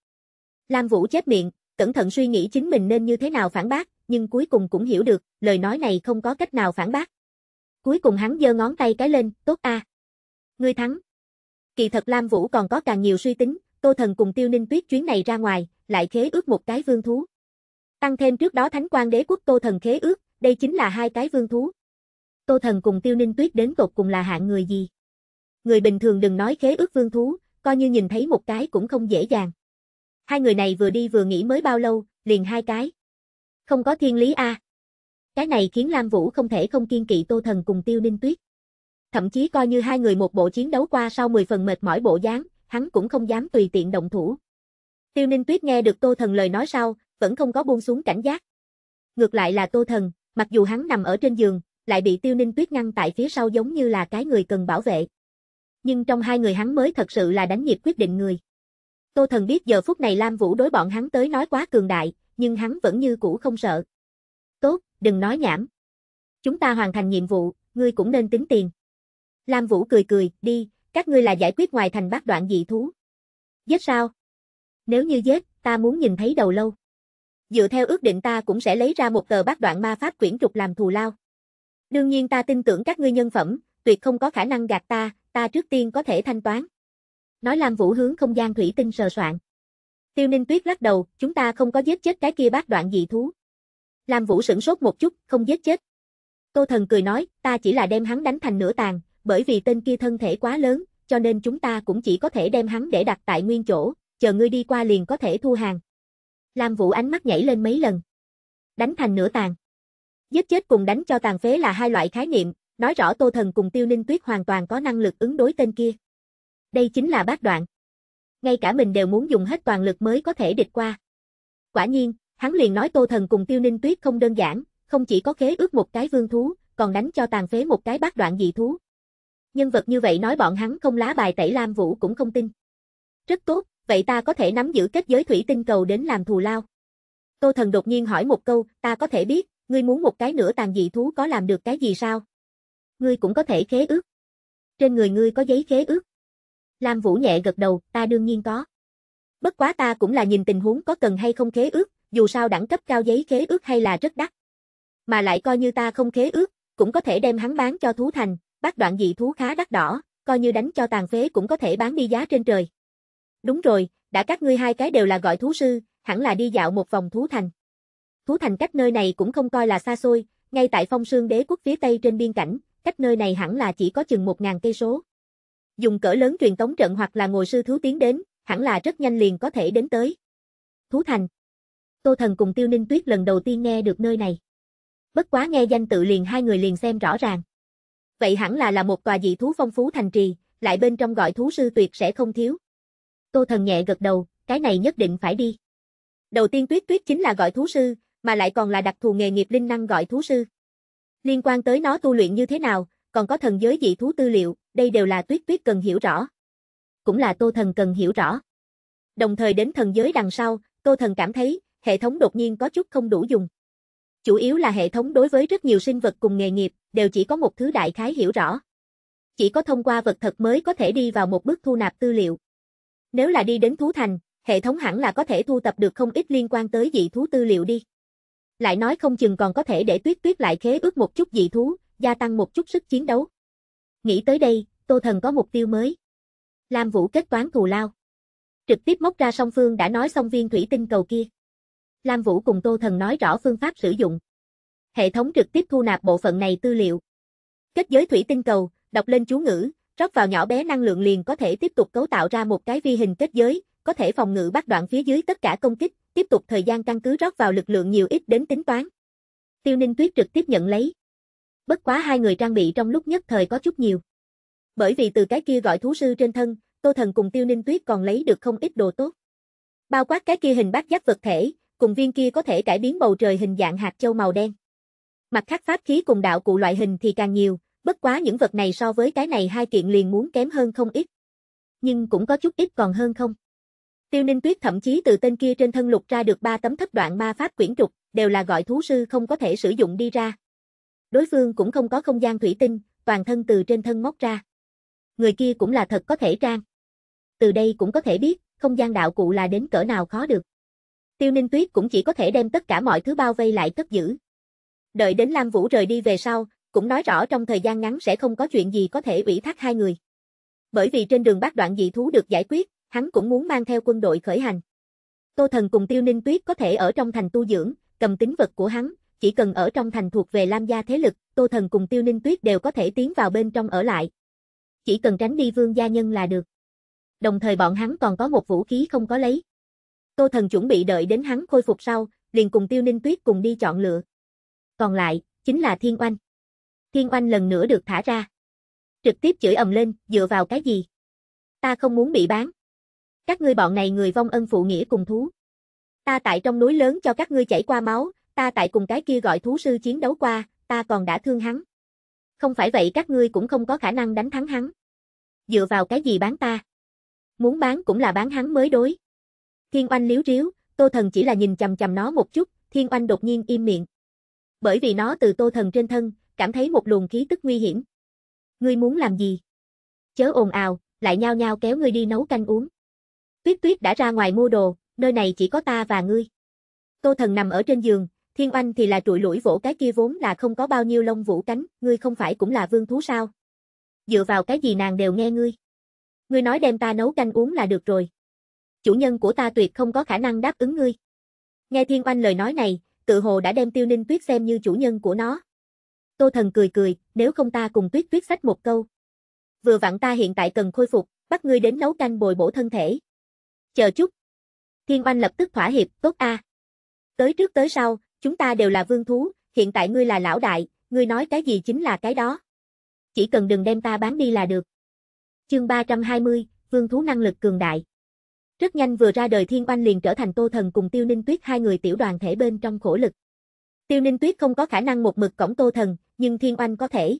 Lam Vũ chép miệng, cẩn thận suy nghĩ chính mình nên như thế nào phản bác, nhưng cuối cùng cũng hiểu được, lời nói này không có cách nào phản bác. Cuối cùng hắn giơ ngón tay cái lên, tốt a. Ngươi thắng. Kỳ thật Lam Vũ còn có càng nhiều suy tính, Tô Thần cùng Tiêu Ninh Tuyết chuyến này ra ngoài, lại khế ước một cái vương thú. Tăng thêm trước đó Thánh quan đế quốc Tô Thần khế ước, đây chính là hai cái vương thú. Tô Thần cùng Tiêu Ninh Tuyết đến tột cùng là hạng người gì? Người bình thường đừng nói khế ước vương thú, coi như nhìn thấy một cái cũng không dễ dàng. Hai người này vừa đi vừa nghỉ mới bao lâu, liền hai cái. Không có thiên lý a. À. Cái này khiến Lam Vũ không thể không kiên kỵ Tô Thần cùng Tiêu Ninh Tuyết. Thậm chí coi như hai người một bộ chiến đấu qua sau 10 phần mệt mỏi bộ dáng, hắn cũng không dám tùy tiện động thủ. Tiêu Ninh Tuyết nghe được Tô Thần lời nói sau, vẫn không có buông xuống cảnh giác. Ngược lại là Tô Thần, mặc dù hắn nằm ở trên giường, lại bị Tiêu Ninh Tuyết ngăn tại phía sau giống như là cái người cần bảo vệ. Nhưng trong hai người hắn mới thật sự là đánh nhịp quyết định người. Tô Thần biết giờ phút này Lam Vũ đối bọn hắn tới nói quá cường đại, nhưng hắn vẫn như cũ không sợ. Tốt, đừng nói nhảm. Chúng ta hoàn thành nhiệm vụ, ngươi cũng nên tính tiền. Lam Vũ cười cười, đi, các ngươi là giải quyết ngoài thành bác đoạn dị thú. Giết sao? Nếu như giết, ta muốn nhìn thấy đầu lâu. Dựa theo ước định ta cũng sẽ lấy ra một tờ bát đoạn ma pháp quyển trục làm thù lao. Đương nhiên ta tin tưởng các ngươi nhân phẩm, tuyệt không có khả năng gạt ta, ta trước tiên có thể thanh toán. Nói lam Vũ hướng không gian thủy tinh sờ soạn. Tiêu Ninh Tuyết lắc đầu, chúng ta không có giết chết cái kia bát đoạn dị thú. Lam Vũ sửng sốt một chút, không giết chết. Tô Thần cười nói, ta chỉ là đem hắn đánh thành nửa tàn, bởi vì tên kia thân thể quá lớn, cho nên chúng ta cũng chỉ có thể đem hắn để đặt tại nguyên chỗ, chờ ngươi đi qua liền có thể thu hàng. Lam Vũ ánh mắt nhảy lên mấy lần. Đánh thành nửa tàn. Giết chết cùng đánh cho tàn phế là hai loại khái niệm, nói rõ Tô Thần cùng Tiêu Ninh Tuyết hoàn toàn có năng lực ứng đối tên kia. Đây chính là bát đoạn. Ngay cả mình đều muốn dùng hết toàn lực mới có thể địch qua. Quả nhiên, hắn liền nói Tô Thần cùng Tiêu Ninh Tuyết không đơn giản, không chỉ có khế ước một cái vương thú, còn đánh cho tàn phế một cái bát đoạn dị thú. Nhân vật như vậy nói bọn hắn không lá bài tẩy Lam Vũ cũng không tin. Rất tốt, vậy ta có thể nắm giữ kết giới thủy tinh cầu đến làm thù lao. Tô Thần đột nhiên hỏi một câu, ta có thể biết, ngươi muốn một cái nửa tàn dị thú có làm được cái gì sao? Ngươi cũng có thể khế ước. Trên người ngươi có giấy khế ước. Lam Vũ nhẹ gật đầu, ta đương nhiên có. Bất quá ta cũng là nhìn tình huống có cần hay không khế ước, dù sao đẳng cấp cao giấy khế ước hay là rất đắt. Mà lại coi như ta không khế ước, cũng có thể đem hắn bán cho thú thành, bắt đoạn dị thú khá đắt đỏ, coi như đánh cho tàn phế cũng có thể bán đi giá trên trời. Đúng rồi, đã các ngươi hai cái đều là gọi thú sư, hẳn là đi dạo một vòng thú thành. Thú thành cách nơi này cũng không coi là xa xôi, ngay tại phong sương đế quốc phía tây trên biên cảnh, cách nơi này hẳn là chỉ có chừng một ngàn cây số. Dùng cỡ lớn truyền tống trận hoặc là ngồi sư thú tiến đến, hẳn là rất nhanh liền có thể đến tới. Thú thành. Tô thần cùng tiêu ninh tuyết lần đầu tiên nghe được nơi này. Bất quá nghe danh tự liền hai người liền xem rõ ràng. Vậy hẳn là là một tòa dị thú phong phú thành trì, lại bên trong gọi thú sư tuyệt sẽ không thiếu. Tô Thần nhẹ gật đầu, cái này nhất định phải đi. Đầu tiên Tuyết Tuyết chính là gọi thú sư, mà lại còn là đặc thù nghề nghiệp linh năng gọi thú sư. Liên quan tới nó tu luyện như thế nào, còn có thần giới dị thú tư liệu, đây đều là Tuyết Tuyết cần hiểu rõ. Cũng là Tô Thần cần hiểu rõ. Đồng thời đến thần giới đằng sau, Tô Thần cảm thấy, hệ thống đột nhiên có chút không đủ dùng. Chủ yếu là hệ thống đối với rất nhiều sinh vật cùng nghề nghiệp, đều chỉ có một thứ đại khái hiểu rõ. Chỉ có thông qua vật thật mới có thể đi vào một bước thu nạp tư liệu. Nếu là đi đến Thú Thành, hệ thống hẳn là có thể thu tập được không ít liên quan tới dị thú tư liệu đi. Lại nói không chừng còn có thể để tuyết tuyết lại khế ước một chút dị thú, gia tăng một chút sức chiến đấu. Nghĩ tới đây, Tô Thần có mục tiêu mới. Lam Vũ kết toán thù lao. Trực tiếp móc ra song phương đã nói xong viên thủy tinh cầu kia. Lam Vũ cùng Tô Thần nói rõ phương pháp sử dụng. Hệ thống trực tiếp thu nạp bộ phận này tư liệu. Kết giới thủy tinh cầu, đọc lên chú ngữ, Rót vào nhỏ bé năng lượng liền có thể tiếp tục cấu tạo ra một cái vi hình kết giới, có thể phòng ngự bắt đoạn phía dưới tất cả công kích, tiếp tục thời gian căn cứ rót vào lực lượng nhiều ít đến tính toán. Tiêu Ninh Tuyết trực tiếp nhận lấy. Bất quá hai người trang bị trong lúc nhất thời có chút nhiều. Bởi vì từ cái kia gọi thú sư trên thân, Tô Thần cùng Tiêu Ninh Tuyết còn lấy được không ít đồ tốt. Bao quát cái kia hình bát giác vật thể, cùng viên kia có thể cải biến bầu trời hình dạng hạt châu màu đen. Mặt khác pháp khí cùng đạo cụ loại hình thì càng nhiều, Bất quá những vật này so với cái này hai kiện liền muốn kém hơn không ít. Nhưng cũng có chút ít còn hơn không. Tiêu Ninh Tuyết thậm chí từ tên kia trên thân lục ra được ba tấm thất đoạn ma pháp quyển trục, đều là gọi thú sư không có thể sử dụng đi ra. Đối phương cũng không có không gian thủy tinh, toàn thân từ trên thân móc ra. Người kia cũng là thật có thể trang. Từ đây cũng có thể biết, không gian đạo cụ là đến cỡ nào khó được. Tiêu Ninh Tuyết cũng chỉ có thể đem tất cả mọi thứ bao vây lại cất giữ. Đợi đến Lam Vũ rời đi về sau, cũng nói rõ trong thời gian ngắn sẽ không có chuyện gì có thể ủy thác hai người. Bởi vì trên đường bác đoạn dị thú được giải quyết, hắn cũng muốn mang theo quân đội khởi hành. Tô Thần cùng Tiêu Ninh Tuyết có thể ở trong thành tu dưỡng, cầm tính vật của hắn, chỉ cần ở trong thành thuộc về Lam gia thế lực, Tô Thần cùng Tiêu Ninh Tuyết đều có thể tiến vào bên trong ở lại. Chỉ cần tránh đi vương gia nhân là được. Đồng thời bọn hắn còn có một vũ khí không có lấy. Tô Thần chuẩn bị đợi đến hắn khôi phục sau, liền cùng Tiêu Ninh Tuyết cùng đi chọn lựa. Còn lại, chính là Thiên Oanh. Thiên Oanh lần nữa được thả ra. Trực tiếp chửi ầm lên, dựa vào cái gì? Ta không muốn bị bán. Các ngươi bọn này người vong ân phụ nghĩa cùng thú. Ta tại trong núi lớn cho các ngươi chảy qua máu, ta tại cùng cái kia gọi thú sư chiến đấu qua, ta còn đã thương hắn. Không phải vậy các ngươi cũng không có khả năng đánh thắng hắn. Dựa vào cái gì bán ta? Muốn bán cũng là bán hắn mới đối. Thiên Oanh liếu riếu, Tô Thần chỉ là nhìn chầm chầm nó một chút, Thiên Oanh đột nhiên im miệng. Bởi vì nó từ Tô Thần trên thân, cảm thấy một luồng khí tức nguy hiểm. Ngươi muốn làm gì? Chớ ồn ào, lại nhao nhao kéo ngươi đi nấu canh uống. Tuyết Tuyết đã ra ngoài mua đồ, nơi này chỉ có ta và ngươi. Tô Thần nằm ở trên giường, Thiên Oanh thì là trụi lũi vỗ cái kia vốn là không có bao nhiêu lông vũ cánh, ngươi không phải cũng là vương thú sao? Dựa vào cái gì nàng đều nghe ngươi. Ngươi nói đem ta nấu canh uống là được rồi. Chủ nhân của ta tuyệt không có khả năng đáp ứng ngươi. Nghe Thiên Oanh lời nói này, tự hồ đã đem Tiêu Ninh Tuyết xem như chủ nhân của nó, Tô Thần cười cười, nếu không ta cùng Tuyết Tuyết sách một câu. Vừa vặn ta hiện tại cần khôi phục, bắt ngươi đến nấu canh bồi bổ thân thể. Chờ chút. Thiên Oanh lập tức thỏa hiệp, tốt a. Tới trước tới sau, chúng ta đều là vương thú, hiện tại ngươi là lão đại, ngươi nói cái gì chính là cái đó. Chỉ cần đừng đem ta bán đi là được. Chương 320, vương thú năng lực cường đại. Rất nhanh vừa ra đời Thiên Oanh liền trở thành Tô Thần cùng Tiêu Ninh Tuyết hai người tiểu đoàn thể bên trong khổ lực. Tiêu Ninh Tuyết không có khả năng một mực cổng Tô Thần, nhưng Thiên Oanh có thể.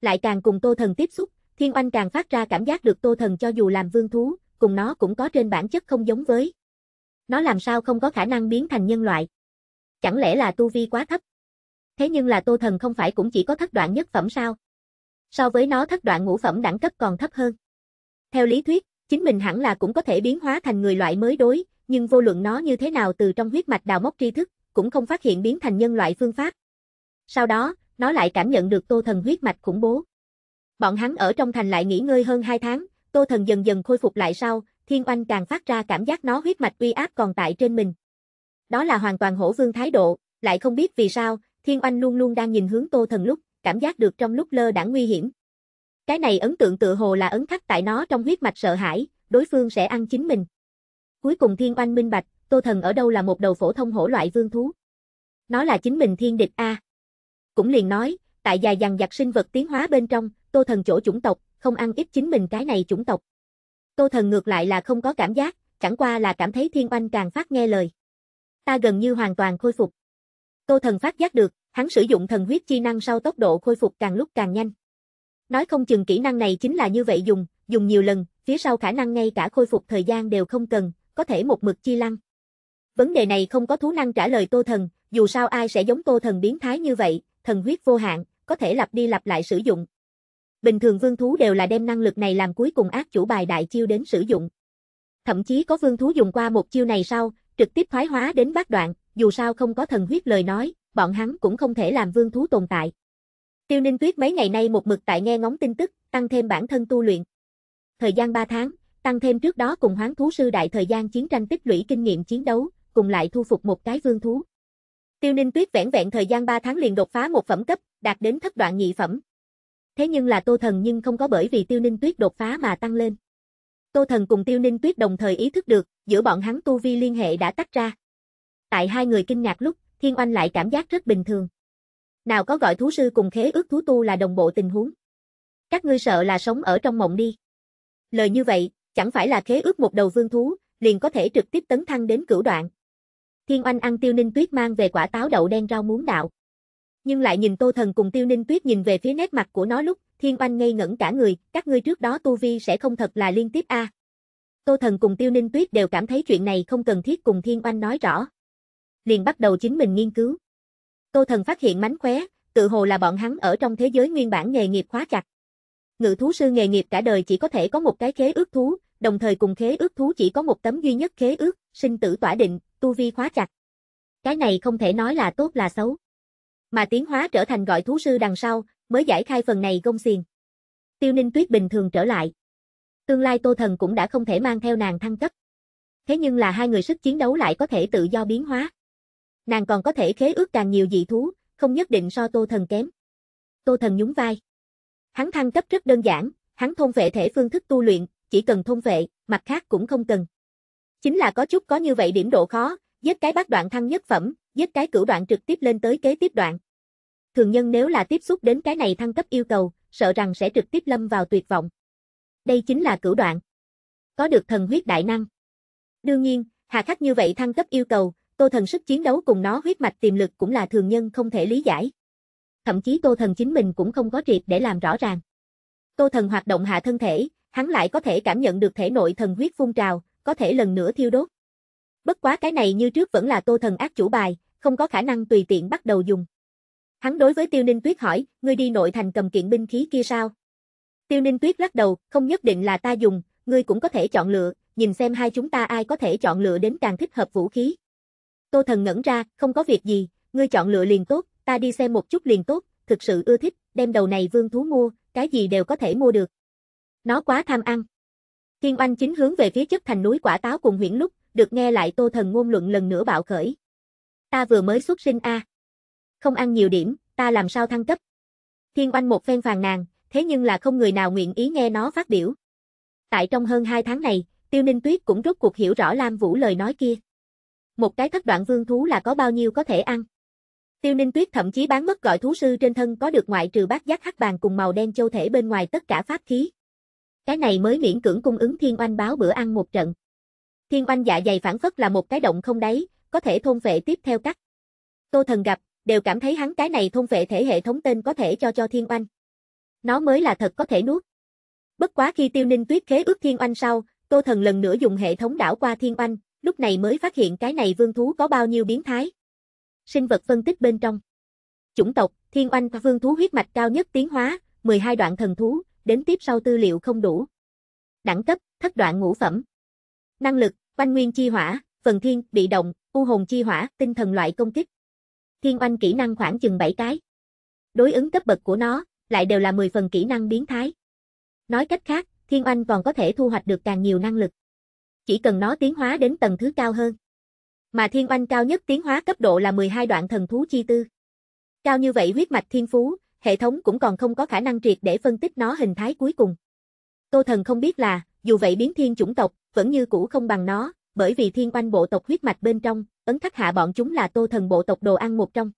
Lại càng cùng Tô Thần tiếp xúc, Thiên Oanh càng phát ra cảm giác được Tô Thần cho dù làm vương thú, cùng nó cũng có trên bản chất không giống với. Nó làm sao không có khả năng biến thành nhân loại? Chẳng lẽ là tu vi quá thấp? Thế nhưng là Tô Thần không phải cũng chỉ có thất đoạn nhất phẩm sao? So với nó thất đoạn ngũ phẩm đẳng cấp còn thấp hơn. Theo lý thuyết, chính mình hẳn là cũng có thể biến hóa thành người loại mới đối, nhưng vô luận nó như thế nào từ trong huyết mạch đào móc tri thức, cũng không phát hiện biến thành nhân loại phương pháp. Sau đó, nó lại cảm nhận được Tô Thần huyết mạch khủng bố. Bọn hắn ở trong thành lại nghỉ ngơi hơn 2 tháng, Tô Thần dần dần khôi phục lại sau, Thiên Oanh càng phát ra cảm giác nó huyết mạch uy áp còn tại trên mình. Đó là hoàn toàn hổ vương thái độ, lại không biết vì sao, Thiên Oanh luôn luôn đang nhìn hướng Tô Thần lúc, cảm giác được trong lúc lơ đãng nguy hiểm. Cái này ấn tượng tự hồ là ấn khắc tại nó trong huyết mạch sợ hãi, đối phương sẽ ăn chính mình. Cuối cùng Thiên Oanh minh bạch, Tô Thần ở đâu là một đầu phổ thông hổ loại vương thú. Nó là chính mình thiên địch a. À. Cũng liền nói, tại dài dằng dặc sinh vật tiến hóa bên trong, Tô Thần chỗ chủng tộc, không ăn ít chính mình cái này chủng tộc. Tô Thần ngược lại là không có cảm giác, chẳng qua là cảm thấy thiên oanh càng phát nghe lời. Ta gần như hoàn toàn khôi phục. Tô Thần phát giác được, hắn sử dụng thần huyết chi năng sau tốc độ khôi phục càng lúc càng nhanh. Nói không chừng kỹ năng này chính là như vậy dùng, dùng nhiều lần, phía sau khả năng ngay cả khôi phục thời gian đều không cần, có thể một mực chi lăng. Vấn đề này không có thú năng trả lời Tô Thần, dù sao ai sẽ giống Tô Thần biến thái như vậy, thần huyết vô hạn, có thể lặp đi lặp lại sử dụng. Bình thường vương thú đều là đem năng lực này làm cuối cùng ác chủ bài đại chiêu đến sử dụng. Thậm chí có vương thú dùng qua một chiêu này sau, trực tiếp thoái hóa đến bát đoạn, dù sao không có thần huyết lời nói, bọn hắn cũng không thể làm vương thú tồn tại. Tiêu Ninh Tuyết mấy ngày nay một mực tại nghe ngóng tin tức, tăng thêm bản thân tu luyện. Thời gian 3 tháng, tăng thêm trước đó cùng hoán thú sư đại thời gian chiến tranh tích lũy kinh nghiệm chiến đấu, cùng lại thu phục một cái vương thú. Tiêu Ninh Tuyết vẹn vẹn thời gian 3 tháng liền đột phá một phẩm cấp, đạt đến thất đoạn nhị phẩm. Thế nhưng là Tô Thần nhưng không có bởi vì Tiêu Ninh Tuyết đột phá mà tăng lên. Tô Thần cùng Tiêu Ninh Tuyết đồng thời ý thức được, giữa bọn hắn tu vi liên hệ đã tách ra. Tại hai người kinh ngạc lúc, Thiên Oanh lại cảm giác rất bình thường. Nào có gọi thú sư cùng khế ước thú tu là đồng bộ tình huống. Các ngươi sợ là sống ở trong mộng đi. Lời như vậy, chẳng phải là khế ước một đầu vương thú, liền có thể trực tiếp tấn thăng đến cửu đoạn. Thiên Oanh ăn Tiêu Ninh Tuyết mang về quả táo đậu đen rau muống đạo. Nhưng lại nhìn Tô Thần cùng Tiêu Ninh Tuyết nhìn về phía nét mặt của nó lúc, Thiên Oanh ngây ngẩn cả người, các ngươi trước đó tu vi sẽ không thật là liên tiếp a. À. Tô Thần cùng Tiêu Ninh Tuyết đều cảm thấy chuyện này không cần thiết cùng Thiên Oanh nói rõ. Liền bắt đầu chính mình nghiên cứu. Tô Thần phát hiện mánh khóe, tự hồ là bọn hắn ở trong thế giới nguyên bản nghề nghiệp khóa chặt. Ngự thú sư nghề nghiệp cả đời chỉ có thể có một cái khế ước thú, đồng thời cùng khế ước thú chỉ có một tấm duy nhất khế ước, sinh tử tỏa định, tu vi khóa chặt. Cái này không thể nói là tốt là xấu. Mà tiến hóa trở thành gọi thú sư đằng sau, mới giải khai phần này gông xiềng. Tiêu Ninh Tuyết bình thường trở lại. Tương lai Tô Thần cũng đã không thể mang theo nàng thăng cấp. Thế nhưng là hai người sức chiến đấu lại có thể tự do biến hóa. Nàng còn có thể khế ước càng nhiều dị thú, không nhất định so Tô Thần kém. Tô Thần nhún vai. Hắn thăng cấp rất đơn giản, hắn thôn vệ thể phương thức tu luyện, chỉ cần thông vệ, mặt khác cũng không cần. Chính là có chút có như vậy điểm độ khó, giết cái bát đoạn thăng nhất phẩm, giết cái cửu đoạn trực tiếp lên tới kế tiếp đoạn. Thường nhân nếu là tiếp xúc đến cái này thăng cấp yêu cầu, sợ rằng sẽ trực tiếp lâm vào tuyệt vọng. Đây chính là cửu đoạn. Có được thần huyết đại năng. Đương nhiên, hà khắc như vậy thăng cấp yêu cầu, tô thần sức chiến đấu cùng nó huyết mạch tiềm lực cũng là thường nhân không thể lý giải. Thậm chí tô thần chính mình cũng không có triệt để làm rõ ràng. Tô thần hoạt động hạ thân thể, hắn lại có thể cảm nhận được thể nội thần huyết phun trào, có thể lần nữa thiêu đốt. Bất quá cái này như trước vẫn là Tô Thần ác chủ bài, không có khả năng tùy tiện bắt đầu dùng. Hắn đối với Tiêu Ninh Tuyết hỏi, ngươi đi nội thành cầm kiện binh khí kia sao? Tiêu Ninh Tuyết lắc đầu, không nhất định là ta dùng, ngươi cũng có thể chọn lựa, nhìn xem hai chúng ta ai có thể chọn lựa đến càng thích hợp vũ khí. Tô Thần ngẩn ra, không có việc gì, ngươi chọn lựa liền tốt, ta đi xem một chút liền tốt, thực sự ưa thích, đem đầu này vương thú mua, cái gì đều có thể mua được. Nó quá tham ăn. Thiên oanh chính hướng về phía chất thành núi quả táo cùng Huyễn lúc, được nghe lại tô thần ngôn luận lần nữa bạo khởi. Ta vừa mới xuất sinh a Không ăn nhiều điểm, ta làm sao thăng cấp. Thiên oanh một phen phàn nàn, thế nhưng là không người nào nguyện ý nghe nó phát biểu. Tại trong hơn hai tháng này, Tiêu Ninh Tuyết cũng rốt cuộc hiểu rõ Lam Vũ lời nói kia. Một cái thất đoạn vương thú là có bao nhiêu có thể ăn. Tiêu Ninh Tuyết thậm chí bán mất gọi thú sư trên thân có được ngoại trừ bát giác hắc bàn cùng màu đen châu thể bên ngoài tất cả pháp khí. Cái này mới miễn cưỡng cung ứng thiên oanh báo bữa ăn một trận. Thiên oanh dạ dày phản phất là một cái động không đáy, có thể thôn vệ tiếp theo cắt. Tô thần gặp, đều cảm thấy hắn cái này thôn vệ thể hệ thống tên có thể cho cho thiên oanh. Nó mới là thật có thể nuốt. Bất quá khi tiêu ninh tuyết khế ước thiên oanh sau, tô thần lần nữa dùng hệ thống đảo qua thiên oanh, lúc này mới phát hiện cái này vương thú có bao nhiêu biến thái. Sinh vật phân tích bên trong. Chủng tộc, thiên oanh và vương thú huyết mạch cao nhất tiến hóa, 12 đoạn thần thú, đến tiếp sau tư liệu không đủ. Đẳng cấp, thất đoạn ngũ phẩm. Năng lực, oanh nguyên chi hỏa, phần thiên, bị động, u hồn chi hỏa, tinh thần loại công kích. Thiên oanh kỹ năng khoảng chừng 7 cái. Đối ứng cấp bậc của nó, lại đều là 10 phần kỹ năng biến thái. Nói cách khác, thiên oanh còn có thể thu hoạch được càng nhiều năng lực. Chỉ cần nó tiến hóa đến tầng thứ cao hơn. Mà thiên oanh cao nhất tiến hóa cấp độ là 12 đoạn thần thú chi tư. Cao như vậy huyết mạch thiên phú, hệ thống cũng còn không có khả năng triệt để phân tích nó hình thái cuối cùng. Tô Thần không biết là, dù vậy biến thiên chủng tộc, vẫn như cũ không bằng nó, bởi vì thiên oanh bộ tộc huyết mạch bên trong, ấn khắc hạ bọn chúng là Tô Thần bộ tộc đồ ăn một trong.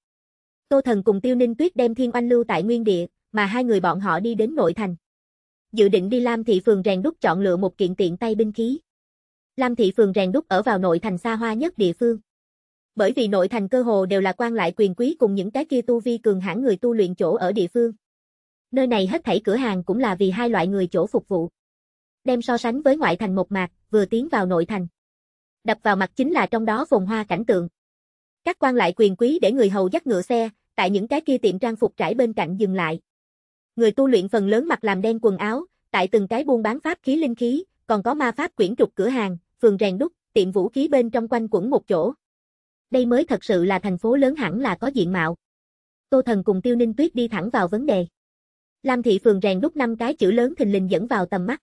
Tô Thần cùng Tiêu Ninh Tuyết đem thiên oanh lưu tại nguyên địa, mà hai người bọn họ đi đến nội thành. Dự định đi Lam Thị Phường rèn đúc chọn lựa một kiện tiện tay binh khí. Lam Thị Phường rèn đúc ở vào nội thành xa hoa nhất địa phương bởi vì nội thành cơ hồ đều là quan lại quyền quý cùng những cái kia tu vi cường hãn người tu luyện chỗ ở địa phương. Nơi này hết thảy cửa hàng cũng là vì hai loại người chỗ phục vụ. Đem so sánh với ngoại thành một mạc, vừa tiến vào nội thành. Đập vào mặt chính là trong đó phồn hoa cảnh tượng. Các quan lại quyền quý để người hầu dắt ngựa xe, tại những cái kia tiệm trang phục trải bên cạnh dừng lại. Người tu luyện phần lớn mặc làm đen quần áo, tại từng cái buôn bán pháp khí linh khí, còn có ma pháp quyển trục cửa hàng, phường rèn đúc, tiệm vũ khí bên trong quanh quẩn một chỗ đây mới thật sự là thành phố lớn hẳn là có diện mạo. Tô Thần cùng Tiêu Ninh Tuyết đi thẳng vào vấn đề. Lam Thị Phường rèn đúc năm cái chữ lớn thình lình dẫn vào tầm mắt.